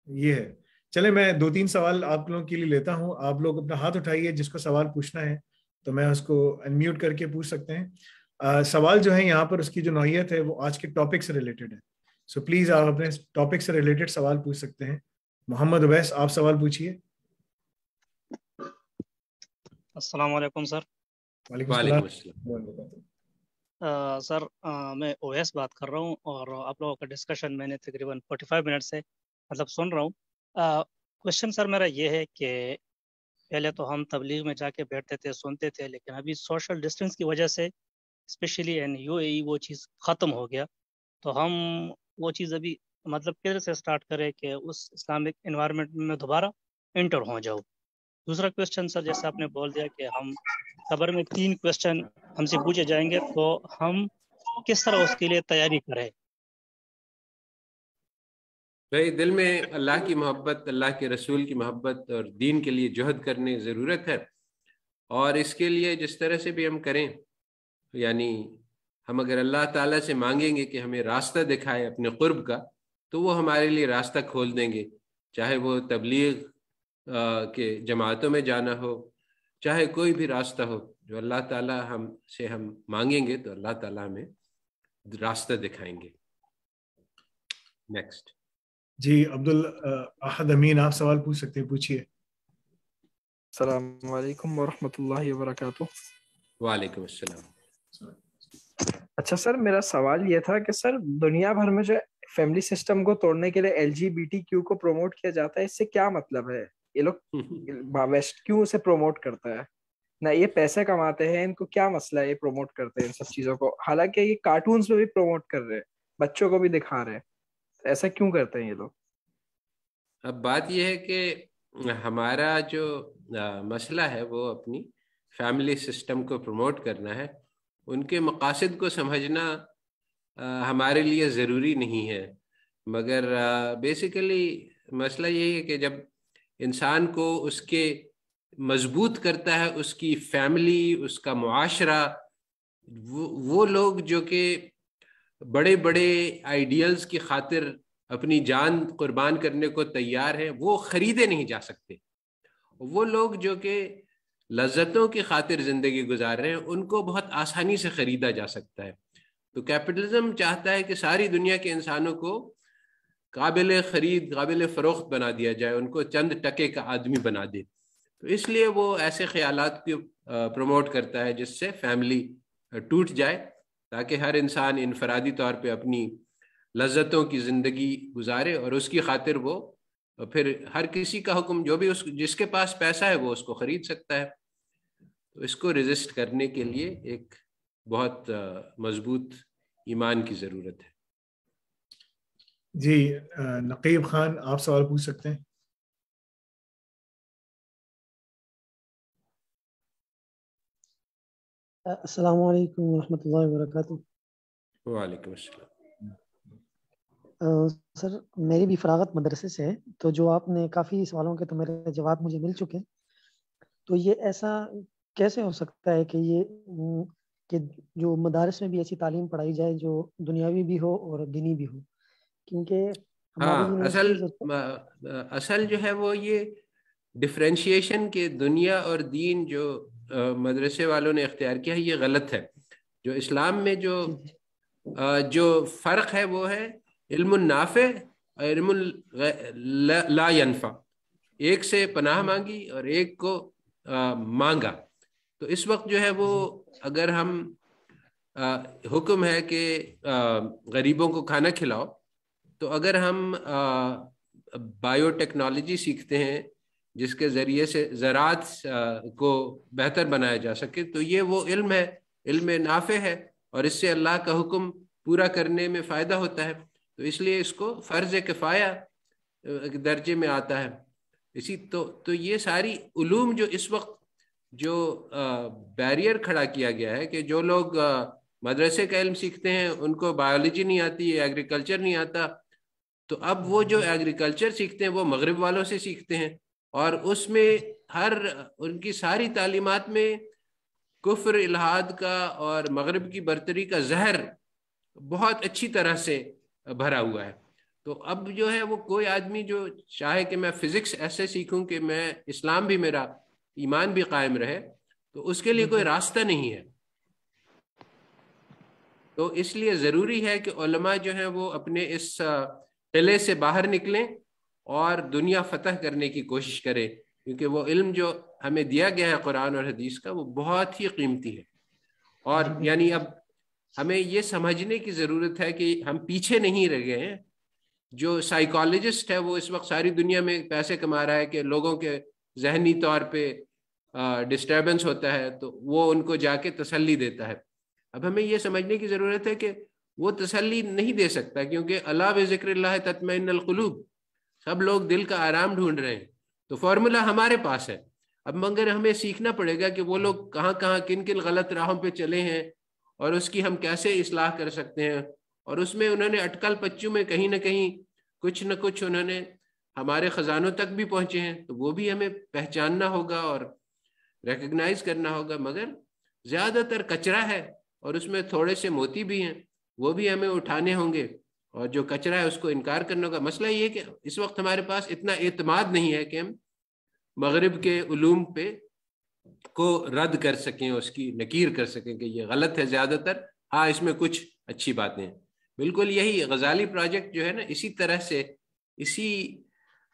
A: ये है चले मैं दो तीन सवाल आप लोगों के लिए लेता हूँ आप लोग अपना हाथ उठाइए जिसको सवाल पूछना है तो मैं उसको अनम्यूट करके पूछ सकते हैं आ, सवाल जो है यहाँ पर उसकी जो नौीयत है वो आज के टॉपिक से रिलेटेड है सो so, प्लीज आप अपने टॉपिक से रिलेटेड सवाल पूछ सकते हैं मोहम्मद उबैस आप सवाल पूछिए
C: अस्सलाम वालेकुम सर सर मैं ओएस बात कर रहा हूँ और आप लोगों का डिस्कशन मैंने तकरीबन 45 मिनट से मतलब सुन रहा हूँ क्वेश्चन सर मेरा ये है कि पहले तो हम तबलीग में जाके बैठते थे सुनते थे लेकिन अभी सोशल डिस्टेंस की वजह से स्पेशली एन यू वो चीज़ ख़त्म हो गया तो हम वो चीज़ अभी मतलब किधर से स्टार्ट करें कि उस इस्लामिक इन्वामेंट में दोबारा इंटर हो जाओ दूसरा क्वेश्चन सर जैसे आपने बोल दिया कि हम खबर में तीन क्वेश्चन हमसे पूछे जाएंगे तो हम किस तरह उसके लिए तैयारी करें
B: भाई दिल में अल्लाह की मोहब्बत अल्लाह के रसूल की मोहब्बत और दीन के लिए जहद करने ज़रूरत है और इसके लिए जिस तरह से भी हम करें यानी हम अगर अल्लाह ताला से मांगेंगे कि हमें रास्ता दिखाए अपने कुर्ब का तो वो हमारे लिए रास्ता खोल देंगे चाहे वो तबलीग के जमातों में जाना हो चाहे कोई भी रास्ता हो जो अल्लाह ताला हम से हम मांगेंगे तो अल्लाह ताला हमें रास्ता दिखाएंगे नेक्स्ट
A: जी अब्दुल अहद अमीन आप सवाल पूछ सकते हैं पूछिए सलामकुम वरहमतुल्लाहि वबरकातुह
B: वालेकुम अस्सलाम
A: अच्छा सर मेरा सवाल ये था कि सर दुनिया भर में जो फैमिली सिस्टम को तोड़ने के लिए एल को प्रमोट किया जाता है इससे क्या मतलब है ये लोग <laughs> वेस्ट क्यों उसे प्रमोट करता है
B: ना ये पैसे कमाते हैं इनको क्या मसला है ये प्रमोट करते हैं इन सब चीजों को हालांकि ये कार्टून में भी प्रमोट कर रहे हैं बच्चों को भी दिखा रहे हैं ऐसा क्यों करते हैं ये लोग अब बात यह है कि हमारा जो मसला है वो अपनी फैमिली सिस्टम को प्रमोट करना है उनके मकासद को समझना हमारे लिए ज़रूरी नहीं है मगर बेसिकली मसला यही है कि जब इंसान को उसके मजबूत करता है उसकी फैमिली उसका मुआरा वो वो लोग जो कि बड़े बड़े आइडियल्स की खातिर अपनी जान कुर्बान करने को तैयार हैं वो खरीदे नहीं जा सकते वो लोग जो कि लज्जतों की खातिर ज़िंदगी गुजार रहे हैं उनको बहुत आसानी से ख़रीदा जा सकता है तो कैपिटलिज्म चाहता है कि सारी दुनिया के इंसानों को काबिल ख़रीद काबिल फ़रोख्त बना दिया जाए उनको चंद टके का आदमी बना दे तो इसलिए वो ऐसे ख्याल को प्रमोट करता है जिससे फैमिली टूट जाए ताकि हर इंसान इनफरादी तौर पर अपनी लज्जतों की ज़िंदगी गुजारे और उसकी खातिर वो फिर हर किसी का हुक्म जो भी उस जिसके पास पैसा है वो उसको ख़रीद सकता है तो इसको रजिस्ट करने के लिए एक बहुत मजबूत ईमान की ज़रूरत है
A: जी नकीब खान आप
C: सवाल पूछ सकते हैं अस्सलाम वालेकुम वरहमतुल्लाहि वबरकातुहू
B: वालेकुम अस्सलाम
C: सर मेरी भी फरागत मदरसे से है तो जो आपने काफ़ी सवालों के तो मेरे जवाब मुझे मिल चुके हैं तो ये ऐसा कैसे हो सकता है कि ये कि जो मदारस में भी ऐसी तालीम पढ़ाई जाए जो दुनियावी भी हो और दिनी भी हो क्योंकि
B: हाँ असल तो- असल जो है वो ये डिफ्रेंशिएशन के दुनिया और दीन जो मदरसे वालों ने इख्तियार किया है ये गलत है जो इस्लाम में जो जो फ़र्क है वो है इल्मनाफ़े और इल्म ला यनफा एक से पनाह मांगी और एक को आ, मांगा तो इस वक्त जो है वो अगर हम हुक्म है कि गरीबों को खाना खिलाओ तो अगर हम बायोटेक्नोलॉजी सीखते हैं जिसके ज़रिए से ज़रात को बेहतर बनाया जा सके तो ये वो इल्म है इल्म नाफे है और इससे अल्लाह का हुक्म पूरा करने में फ़ायदा होता है तो इसलिए इसको फ़र्ज़ किफ़ाया दर्जे में आता है इसी तो तो ये सारी उलूम जो इस वक्त जो बैरियर खड़ा किया गया है कि जो लोग मदरसे का इल्म सीखते हैं उनको बायोलॉजी नहीं आती एग्रीकल्चर नहीं आता तो अब वो जो एग्रीकल्चर सीखते हैं वो मगरब वालों से सीखते हैं और उसमें हर उनकी सारी तालीमत में कुफर इलाहाद का और मगरब की बर्तरी का जहर बहुत अच्छी तरह से भरा हुआ है तो अब जो है वो कोई आदमी जो चाहे कि मैं फिज़िक्स ऐसे सीखूं कि मैं इस्लाम भी मेरा ईमान भी कायम रहे तो उसके लिए कोई हम्म। रास्ता नहीं है तो इसलिए ज़रूरी है कि जो है वो अपने इस किले से बाहर निकलें और दुनिया फतह करने की कोशिश करें क्योंकि वो इल्म जो हमें दिया गया है कुरान और हदीस का वो बहुत ही कीमती है और यानी अब हमें ये समझने की ज़रूरत है कि हम पीछे नहीं रह गए हैं जो साइकोलॉजिस्ट है वो इस वक्त सारी दुनिया में पैसे कमा रहा है कि लोगों के जहनी तौर पे डिस्टर्बेंस होता है तो वो उनको जाके तसल्ली देता है अब हमें यह समझने की ज़रूरत है कि वो तसल्ली नहीं दे सकता क्योंकि अला व तत्मिनकलूब सब लोग दिल का आराम ढूंढ रहे हैं तो फॉर्मूला हमारे पास है अब मगर हमें सीखना पड़ेगा कि वो लोग कहाँ कहाँ किन किन गलत राहों पे चले हैं और उसकी हम कैसे इसलाह कर सकते हैं और उसमें उन्होंने अटकल पच्चू में कहीं ना कहीं कुछ न कुछ उन्होंने हमारे ख़जानों तक भी पहुंचे हैं तो वो भी हमें पहचानना होगा और रिकग्नाइज करना होगा मगर ज़्यादातर कचरा है और उसमें थोड़े से मोती भी हैं वो भी हमें उठाने होंगे और जो कचरा है उसको इनकार करने का मसला ये है कि इस वक्त हमारे पास इतना अतमाद नहीं है कि हम मगरब के ूम पे को रद्द कर सकें उसकी नकीर कर सकें कि ये गलत है ज़्यादातर हाँ इसमें कुछ अच्छी बातें हैं बिल्कुल यही गजाली प्रोजेक्ट जो है ना इसी तरह से इसी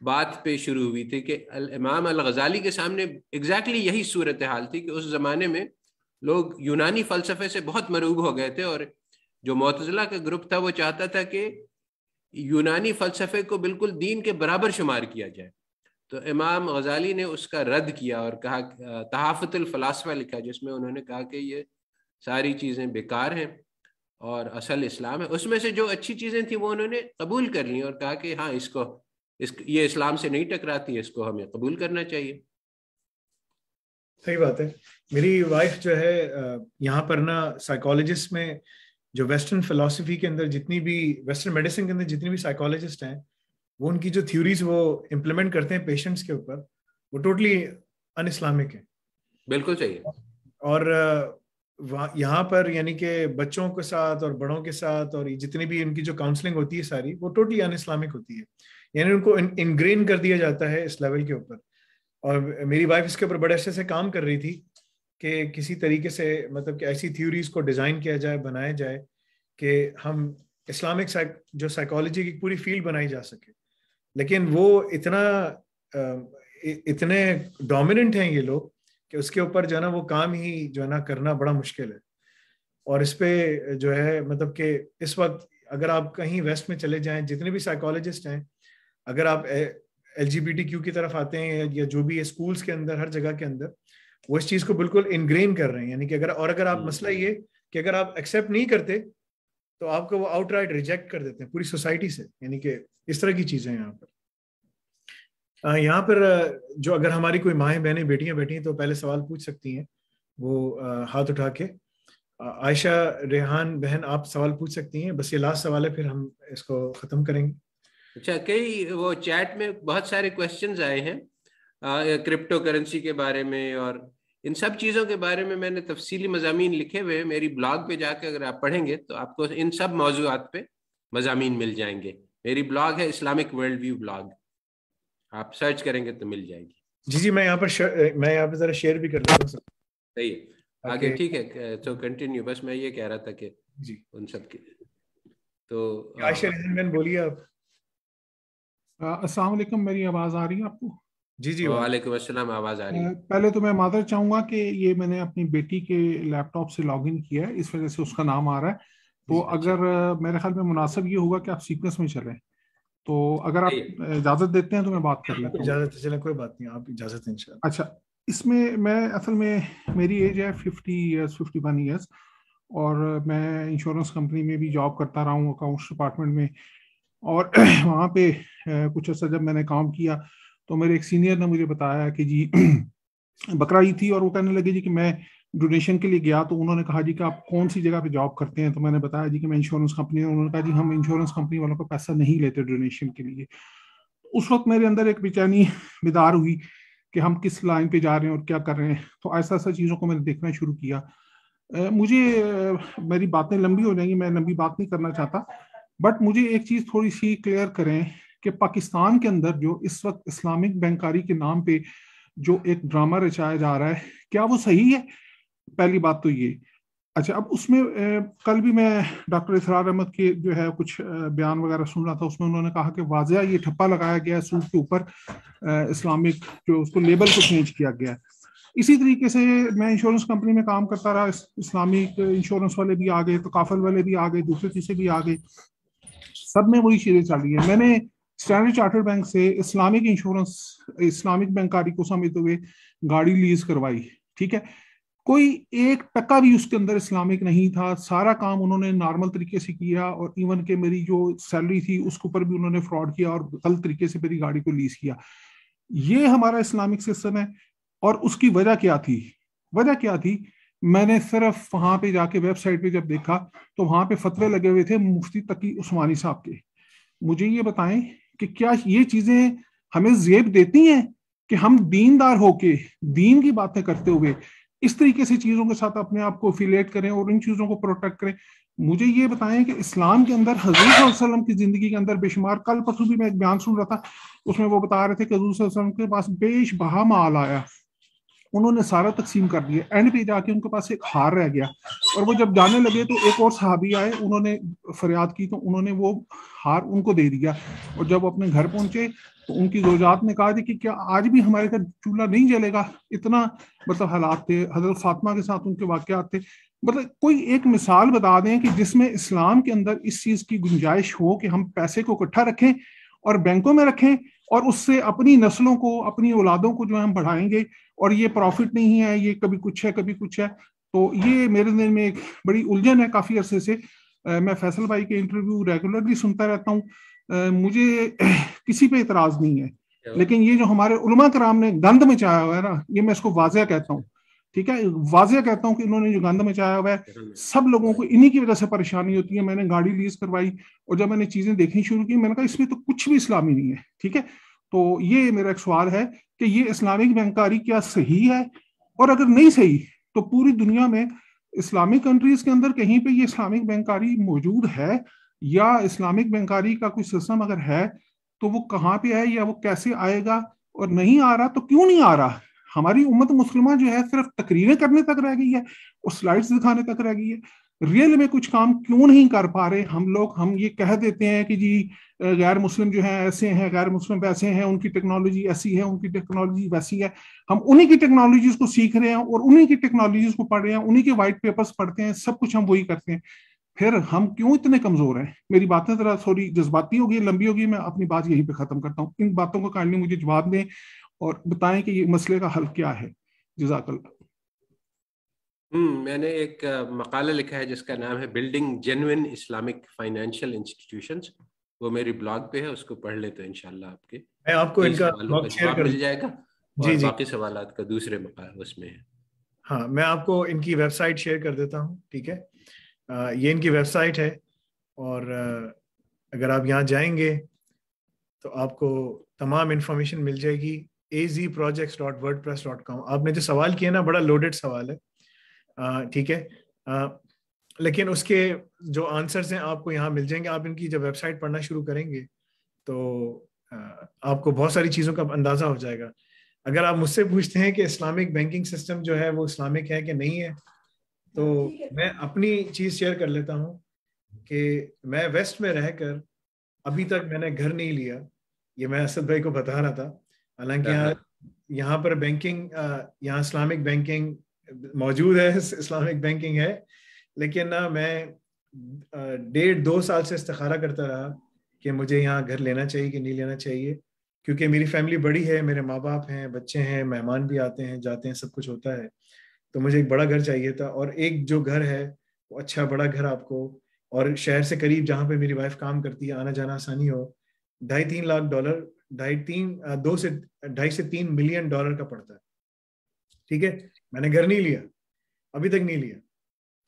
B: बात पे शुरू हुई थी कि इमाम अल गजाली के सामने एग्जैक्टली exactly यही सूरत हाल थी कि उस ज़माने में लोग यूनानी फ़लसफ़े से बहुत मरूब हो गए थे और जो मोतजिला का ग्रुप था वो चाहता था कि यूनानी फलसफे को बिल्कुल दीन के बराबर शुमार किया जाए तो इमाम गजाली ने उसका रद्द किया और कहा तहाफ़तफलासफ़ा लिखा जिसमें उन्होंने कहा कि ये सारी चीज़ें बेकार हैं और असल इस्लाम है उसमें से जो अच्छी चीज़ें थी वो उन्होंने कबूल कर ली और कहा कि हाँ इसको इस ये इस्लाम से नहीं टकराती इसको हमें कबूल करना चाहिए
A: सही बात है मेरी वाइफ जो है यहाँ पर ना साइकोलॉजिस्ट में जो वेस्टर्न फिलोसफी के अंदर जितनी भी वेस्टर्न मेडिसिन के अंदर जितनी भी साइकोलॉजिस्ट हैं वो उनकी जो थ्योरीज वो इम्प्लीमेंट करते हैं पेशेंट्स के ऊपर वो टोटली अन इस्लामिक है
B: बिल्कुल चाहिए
A: और यहाँ पर यानी कि बच्चों के साथ और बड़ों के साथ और जितनी भी उनकी जो काउंसलिंग होती है सारी वो टोटली अन इस्लामिक होती है यानी उनको इनग्रेन कर दिया जाता है इस लेवल के ऊपर और मेरी वाइफ इसके ऊपर बड़े अच्छे से काम कर रही थी कि किसी तरीके से मतलब कि ऐसी थ्योरीज को डिज़ाइन किया जाए बनाया जाए कि हम इस्लामिक साइक, जो साइकोलॉजी की पूरी फील्ड बनाई जा सके लेकिन वो इतना इतने डोमिनेंट हैं ये लोग कि उसके ऊपर जो है ना वो काम ही जो है ना करना बड़ा मुश्किल है और इस पर जो है मतलब कि इस वक्त अगर आप कहीं वेस्ट में चले जाएं जितने भी साइकोलॉजिस्ट हैं अगर आप एल की तरफ आते हैं या जो भी स्कूल्स के अंदर हर जगह के अंदर वो इस चीज को बिल्कुल इनग्रेन कर रहे हैं यानी कि अगर और अगर आप हम्म। मसला ये कि अगर आप एक्सेप्ट नहीं करते तो आपको वो आउटराइट रिजेक्ट कर देते हैं पूरी सोसाइटी से यानी कि इस तरह की चीजें यहाँ पर यहाँ पर जो अगर हमारी कोई माएँ बहनें बेटियां बैठी हैं तो पहले सवाल पूछ सकती हैं वो हाथ उठा के आयशा रेहान बहन आप सवाल पूछ सकती हैं बस ये लास्ट सवाल है फिर हम इसको खत्म करेंगे
B: अच्छा कई वो चैट में बहुत सारे क्वेश्चंस आए हैं क्रिप्टो करेंसी के बारे में और इन सब चीज़ों के बारे में मैंने तफसीली मजामी लिखे हुए मेरी ब्लॉग पे जाके अगर आप पढ़ेंगे तो आपको इन सब मौजूद पे मजामी मिल जाएंगे मेरी ब्लॉग है इस्लामिक वर्ल्ड व्यू ब्लॉग आप सर्च करेंगे तो मिल जाएगी
A: जी जी मैं यहाँ पर मैं यहाँ पर जरा शेयर भी कर लेता हूँ
B: सही है आगे ठीक है तो कंटिन्यू बस मैं ये कह रहा था कि जी उन सब के तो
D: बोलिए आप अस्सलाम वालेकुम
B: मेरी आवाज़ आ रही है आपको जी जी तो वालेकुम अस्सलाम आवाज आ रही है
D: पहले तो मैं मादर चाहूंगा कि ये मैंने अपनी बेटी के लैपटॉप से लॉगिन किया है इस वजह से उसका नाम आ रहा है तो अच्छा। अगर मेरे ख्याल में मुनासिब ये होगा कि आप सीक्वेंस में चलें तो अगर आप इजाजत देते हैं तो मैं बात कर लेता हूँ इजाजत
A: चलें कोई बात नहीं आप इजाजत हैं
D: अच्छा इसमें मैं असल में मेरी एज है fifty years fifty one years और मैं इंश्योरेंस कंपनी में भी जॉब करता रहा हूँ अकाउंट्स डिपार्टमेंट में और <clears throat> वहाँ पे कुछ ऐसा जब मैंने काम किया तो मेरे एक सीनियर ने मुझे बताया कि जी <clears throat> बकरा ईद थी और वो कहने लगे जी कि मैं डोनेशन के लिए गया तो उन्होंने कहा जी कि आप कौन सी जगह पे जॉब करते हैं तो मैंने बताया जी कि मैं इंश्योरेंस कंपनी उन्होंने कहा जी हम इंश्योरेंस कंपनी वालों को पैसा नहीं लेते डोनेशन के लिए तो उस वक्त मेरे अंदर एक बेचैनी <laughs> बेदार हुई कि हम किस लाइन पे जा रहे हैं और क्या कर रहे हैं तो ऐसा ऐसा चीज़ों को मैंने देखना शुरू किया मुझे मेरी बातें लंबी हो जाएंगी मैं लंबी बात नहीं करना चाहता बट मुझे एक चीज़ थोड़ी सी क्लियर करें कि पाकिस्तान के अंदर जो इस वक्त इस्लामिक बैंकारी के नाम पे जो एक ड्रामा रचाया जा रहा है क्या वो सही है पहली बात तो ये अच्छा अब उसमें कल भी मैं डॉक्टर इसरार अहमद के जो है कुछ बयान वगैरह सुन रहा था उसमें उन्होंने कहा कि वाजह ये ठप्पा लगाया गया है सूट के ऊपर इस्लामिक जो उसको लेबल को चेंज किया गया है इसी तरीके से मैं इंश्योरेंस कंपनी में काम करता रहा इस्लामिक इंश्योरेंस वाले भी आ गए तो काफल वाले भी आ गए दूसरे चीज़ें भी आ गए सब में वही चीज़ें रही है मैंने स्टैंडर्ड चार्टर्ड बैंक से इस्लामिक इंश्योरेंस इस्लामिक बैंकारी को समझते हुए गाड़ी लीज करवाई ठीक है कोई एक टक्का भी उसके अंदर इस्लामिक नहीं था सारा काम उन्होंने नॉर्मल तरीके से किया और इवन के मेरी जो सैलरी थी उसके ऊपर भी उन्होंने फ्रॉड किया और गलत तरीके से मेरी गाड़ी को लीज किया ये हमारा इस्लामिक सिस्टम है और उसकी वजह क्या थी वजह क्या थी मैंने सिर्फ वहां पे जाके वेबसाइट पे जब देखा तो वहां पे फतवे लगे हुए थे मुफ्ती तकी उस्मानी साहब के मुझे ये बताएं कि क्या ये चीजें हमें जेब देती हैं कि हम दीनदार होके दीन की बातें करते हुए इस तरीके से चीजों के साथ अपने आप को फिलेट करें और इन चीजों को प्रोटेक्ट करें मुझे ये बताएं कि इस्लाम के अंदर हजूर वसलम की जिंदगी के अंदर बेशुमार कल परसों भी मैं एक बयान सुन रहा था उसमें वो बता रहे थे कि हजूर वसलम के पास बेश बहा माल आया उन्होंने सारा तकसीम कर दिया एंड पे जाके उनके पास एक हार रह गया और वो जब जाने लगे तो एक और सहाबी आए उन्होंने फरियाद की तो उन्होंने वो हार उनको दे दिया और जब अपने घर पहुंचे तो उनकी रोजात ने कहा कि क्या आज भी हमारे घर चूल्हा नहीं जलेगा इतना मतलब हालात थे हजरत फातमा के साथ उनके वाकत थे मतलब कोई एक मिसाल बता दें कि जिसमें इस्लाम के अंदर इस चीज़ की गुंजाइश हो कि हम पैसे को इकट्ठा रखें और बैंकों में रखें और उससे अपनी नस्लों को अपनी औलादों को जो हम बढ़ाएंगे और ये प्रॉफिट नहीं है ये कभी कुछ है कभी कुछ है तो ये मेरे दिन में एक बड़ी उलझन है काफी अरसे से मैं फैसल भाई के इंटरव्यू रेगुलरली सुनता रहता हूँ मुझे किसी पे इतराज नहीं है लेकिन ये जो हमारे उलमा कराम ने गंद मचाया हुआ है ना ये मैं इसको वाजिया कहता हूँ ठीक है वाजिया कहता हूँ कि इन्होंने जो गंद मचाया हुआ है सब लोगों को इन्हीं की वजह से परेशानी होती है मैंने गाड़ी लीज करवाई और जब मैंने चीजें देखनी शुरू की मैंने कहा इसमें तो कुछ भी इस्लामी नहीं है ठीक है तो ये मेरा एक सवाल है कि ये इस्लामिक बैंकारी क्या सही है और अगर नहीं सही तो पूरी दुनिया में इस्लामिक कंट्रीज के अंदर कहीं पे ये इस्लामिक बैंकारी मौजूद है या इस्लामिक बैंकारी का कोई सिस्टम अगर है तो वो कहाँ पे है या वो कैसे आएगा और नहीं आ रहा तो क्यों नहीं आ रहा हमारी उम्मत मुसलमान जो है सिर्फ तकरीरें करने तक रह गई है और स्लाइड्स दिखाने तक रह गई है रियल में कुछ काम क्यों नहीं कर पा रहे हम लोग हम ये कह देते हैं कि जी गैर मुस्लिम जो है ऐसे हैं गैर मुस्लिम वैसे हैं उनकी टेक्नोलॉजी ऐसी है उनकी टेक्नोलॉजी वैसी है हम उन्हीं की टेक्नोलॉजीज को सीख रहे हैं और उन्हीं की टेक्नोलॉजीज को पढ़ रहे हैं उन्हीं के वाइट पेपर्स पढ़ते हैं सब कुछ हम वही करते हैं फिर हम क्यों इतने कमजोर हैं मेरी बातें जरा सॉरी जज्बाती होगी लंबी होगी मैं अपनी बात यहीं पे खत्म करता हूँ इन बातों का काइंडली मुझे जवाब दें और बताएं कि ये मसले का हल क्या है जजाकल्ला
B: हम्म मैंने एक मकाला लिखा है जिसका नाम है building genuine Islamic financial institutions वो मेरी ब्लॉग पे है उसको पढ़ ले तो इंशाल्लाह आपके मैं आपको इनका सवालों कर मिल जाएगा जी जी बाकी सवाल का दूसरे मकाल उसमें है
A: हाँ मैं आपको इनकी वेबसाइट शेयर कर देता हूँ ठीक है आ, ये इनकी वेबसाइट है और अगर आप यहाँ जाएंगे तो आपको तमाम इन्फॉर्मेशन मिल जाएगी azprojects.wordpress.com आपने जो सवाल किया ना बड़ा लोडेड सवाल है ठीक है लेकिन उसके जो आंसर्स हैं आपको यहाँ मिल जाएंगे आप इनकी जब वेबसाइट पढ़ना शुरू करेंगे तो आपको बहुत सारी चीज़ों का अंदाज़ा हो जाएगा अगर आप मुझसे पूछते हैं कि इस्लामिक बैंकिंग सिस्टम जो है वो इस्लामिक है कि नहीं है तो मैं अपनी चीज़ शेयर कर लेता हूँ कि मैं वेस्ट में रहकर अभी तक मैंने घर नहीं लिया ये मैं असद भाई को बता रहा था हालांकि यहाँ यहाँ पर बैंकिंग यहाँ इस्लामिक बैंकिंग मौजूद है इस्लामिक बैंकिंग है लेकिन ना मैं डेढ़ दो साल से इस्तारा करता रहा कि मुझे यहाँ घर लेना चाहिए कि नहीं लेना चाहिए क्योंकि मेरी फैमिली बड़ी है मेरे माँ बाप हैं बच्चे हैं मेहमान भी आते हैं जाते हैं सब कुछ होता है तो मुझे एक बड़ा घर चाहिए था और एक जो घर है वो अच्छा बड़ा घर आपको और शहर से करीब जहाँ पे मेरी वाइफ काम करती है आना जाना आसानी हो ढाई तीन लाख डॉलर ढाई तीन दो से ढाई से तीन मिलियन डॉलर का पड़ता है ठीक है मैंने घर नहीं लिया अभी तक नहीं लिया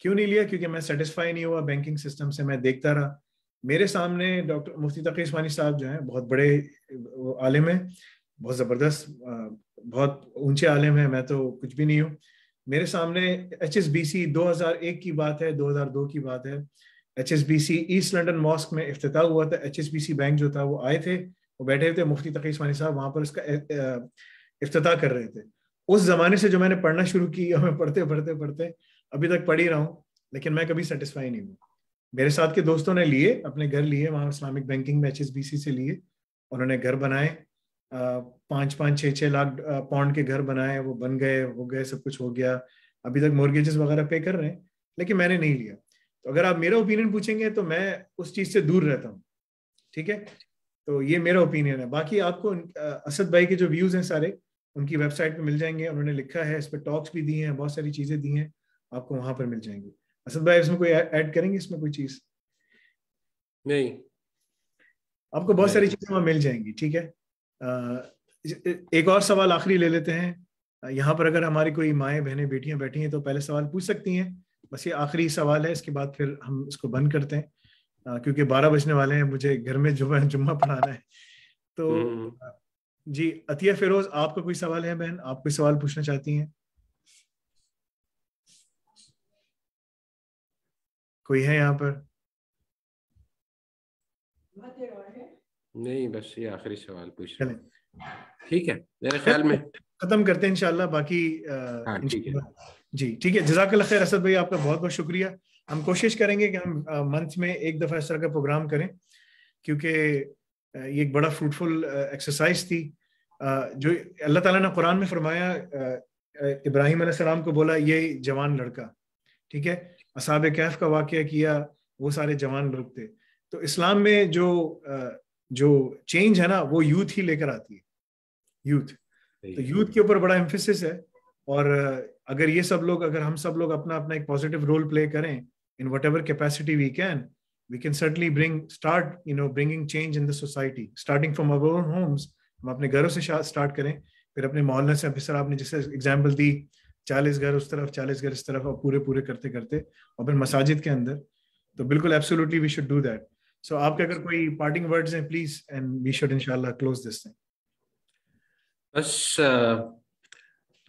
A: क्यों नहीं लिया क्योंकि मैं सेटिस्फाई नहीं हुआ बैंकिंग सिस्टम से मैं देखता रहा मेरे सामने डॉक्टर मुफ्ती तकी उस्मानी साहब जो हैं बहुत बड़े आलिम हैं बहुत ज़बरदस्त बहुत ऊंचे आलिम हैं मैं तो कुछ भी नहीं हूँ मेरे सामने एच एस बी सी दो हज़ार एक की बात है दो हज़ार दो की बात है H S B C East London mosque में अफ्ताह हुआ था H S B C bank जो था वो आए थे वो बैठे हुए थे मुफ्ती तकी उस्मानी साहब वहाँ पर उसका अफ्ताह कर रहे थे उस जमाने से जो मैंने पढ़ना शुरू की और मैं पढ़ते पढ़ते पढ़ते अभी तक पढ़ ही रहा हूँ लेकिन मैं कभी सेटिस्फाई नहीं हूँ मेरे साथ के दोस्तों ने लिए अपने घर लिए वहाँ इस्लामिक बैंकिंग में एच से लिए उन्होंने घर बनाए पाँच पाँच छः छः लाख पाउंड के घर बनाए वो बन गए हो गए सब कुछ हो गया अभी तक मोर्गेजेस वगैरह पे कर रहे हैं लेकिन मैंने नहीं लिया तो अगर आप मेरा ओपिनियन पूछेंगे तो मैं उस चीज़ से दूर रहता हूँ ठीक है तो ये मेरा ओपिनियन है बाकी आपको असद भाई के जो व्यूज़ हैं सारे उनकी वेबसाइट पे मिल जाएंगे उन्होंने लिखा है इस पर टॉक्स भी दिए हैं बहुत सारी चीज़ें दी हैं आपको वहां पर मिल जाएंगे असद भाई इसमें कोई ऐड करेंगे इसमें कोई चीज़ नहीं आपको बहुत सारी चीज़ें वहां मिल जाएंगी ठीक है एक और सवाल आखिरी ले लेते हैं यहाँ पर अगर हमारी कोई माएँ बहनें बेटियां बैठी हैं तो पहले सवाल पूछ सकती हैं बस ये आखिरी सवाल है इसके बाद फिर हम इसको बंद करते हैं क्योंकि बारह बजने वाले हैं मुझे घर में जुम्मा जुम्मा पढ़ाना है तो हम्म। जी अतिया फिरोज आपका कोई सवाल है बहन आप कोई सवाल पूछना चाहती हैं कोई है यहाँ पर
B: नहीं बस ये आखिरी सवाल पूछ रहे ठीक है मेरे ख्याल में
A: खत्म करते हैं इंशाल्लाह बाकी हाँ, ठीक है जी ठीक है जजाक खैर असद भाई आपका बहुत बहुत शुक्रिया हम कोशिश करेंगे कि हम मंथ में एक दफ़ा इस तरह का प्रोग्राम करें क्योंकि ये एक बड़ा फ्रूटफुल एक्सरसाइज थी जो अल्लाह ताला ने कुरान में फरमाया इब्राहिम सलाम को बोला ये जवान लड़का ठीक है असाब कैफ का वाक्य किया वो सारे जवान लोग थे तो इस्लाम में जो जो चेंज है ना वो यूथ ही लेकर आती है यूथ तो यूथ के ऊपर बड़ा एम्फेसिस है और अगर ये सब लोग अगर हम सब लोग अपना अपना एक पॉजिटिव रोल प्ले करें in whatever capacity we can we can certainly bring start you know bringing change in the society starting from our own homes हम अपने घरों से स्टार्ट करें फिर अपने मोहल्ले से अभी सर आपने जैसे एग्जाम्पल दी चालीस घर उस तरफ चालीस घर इस तरफ और पूरे पूरे करते करते और फिर मसाजिद के अंदर तो बिल्कुल absolutely we should do that so आपके अगर कोई पार्टिंग वर्ड्स हैं प्लीज एंड वी शुड इंशाल्लाह क्लोज दिस थिंग
B: बस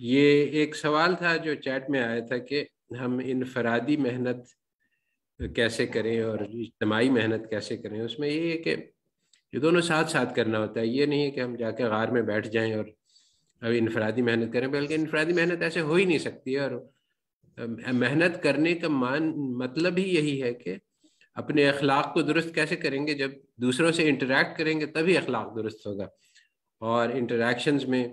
B: ये एक सवाल था जो चैट में आया था कि हम इनफरादी मेहनत कैसे करें और इज्तमाही मेहनत कैसे करें उसमें ये है कि ये दोनों साथ साथ करना होता है ये नहीं है कि हम जाके गार में बैठ जाएं और अभी इनफरादी मेहनत करें बल्कि इनफरादी मेहनत ऐसे हो ही नहीं सकती और मेहनत करने का मान मतलब ही यही है कि अपने अखलाक को दुरुस्त कैसे करेंगे जब दूसरों से इंटरेक्ट करेंगे तभी अखलाक दुरुस्त होगा और इंटरेक्शन में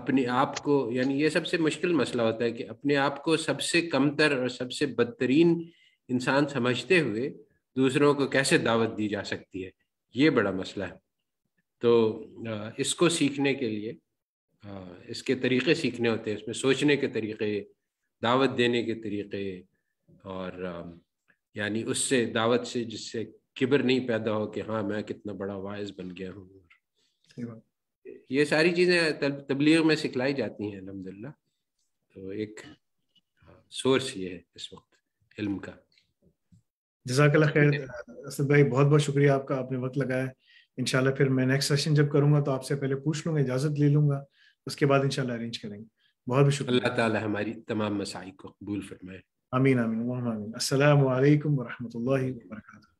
B: अपने आप को यानी ये सबसे मुश्किल मसला होता है कि अपने आप को सबसे कमतर और सबसे बदतरीन इंसान समझते हुए दूसरों को कैसे दावत दी जा सकती है ये बड़ा मसला है तो इसको सीखने के लिए इसके तरीक़े सीखने होते हैं इसमें सोचने के तरीक़े दावत देने के तरीक़े और यानी उससे दावत से जिससे किबर नहीं पैदा हो कि हाँ मैं कितना बड़ा वायस बन गया
C: हूँ
B: ये सारी चीज़ें तबलीग में सिखलाई जाती हैं अलहमदिल्ला तो एक सोर्स ये है इस वक्त इल्म का
A: जजाकला खैर असद भाई बहुत बहुत शुक्रिया आपका आपने वक्त लगाया इनशाला फिर मैं नेक्स्ट सेशन जब करूंगा तो आपसे पहले पूछ लूंगा इजाजत ले लूंगा उसके बाद इनशाला अरेंज करेंगे
B: बहुत बहुत शुक्रिया अल्लाह हमारी तमाम मसाई को कबूल फरमाए
A: आमीन अमीन आमीन असल वरहमल वर्का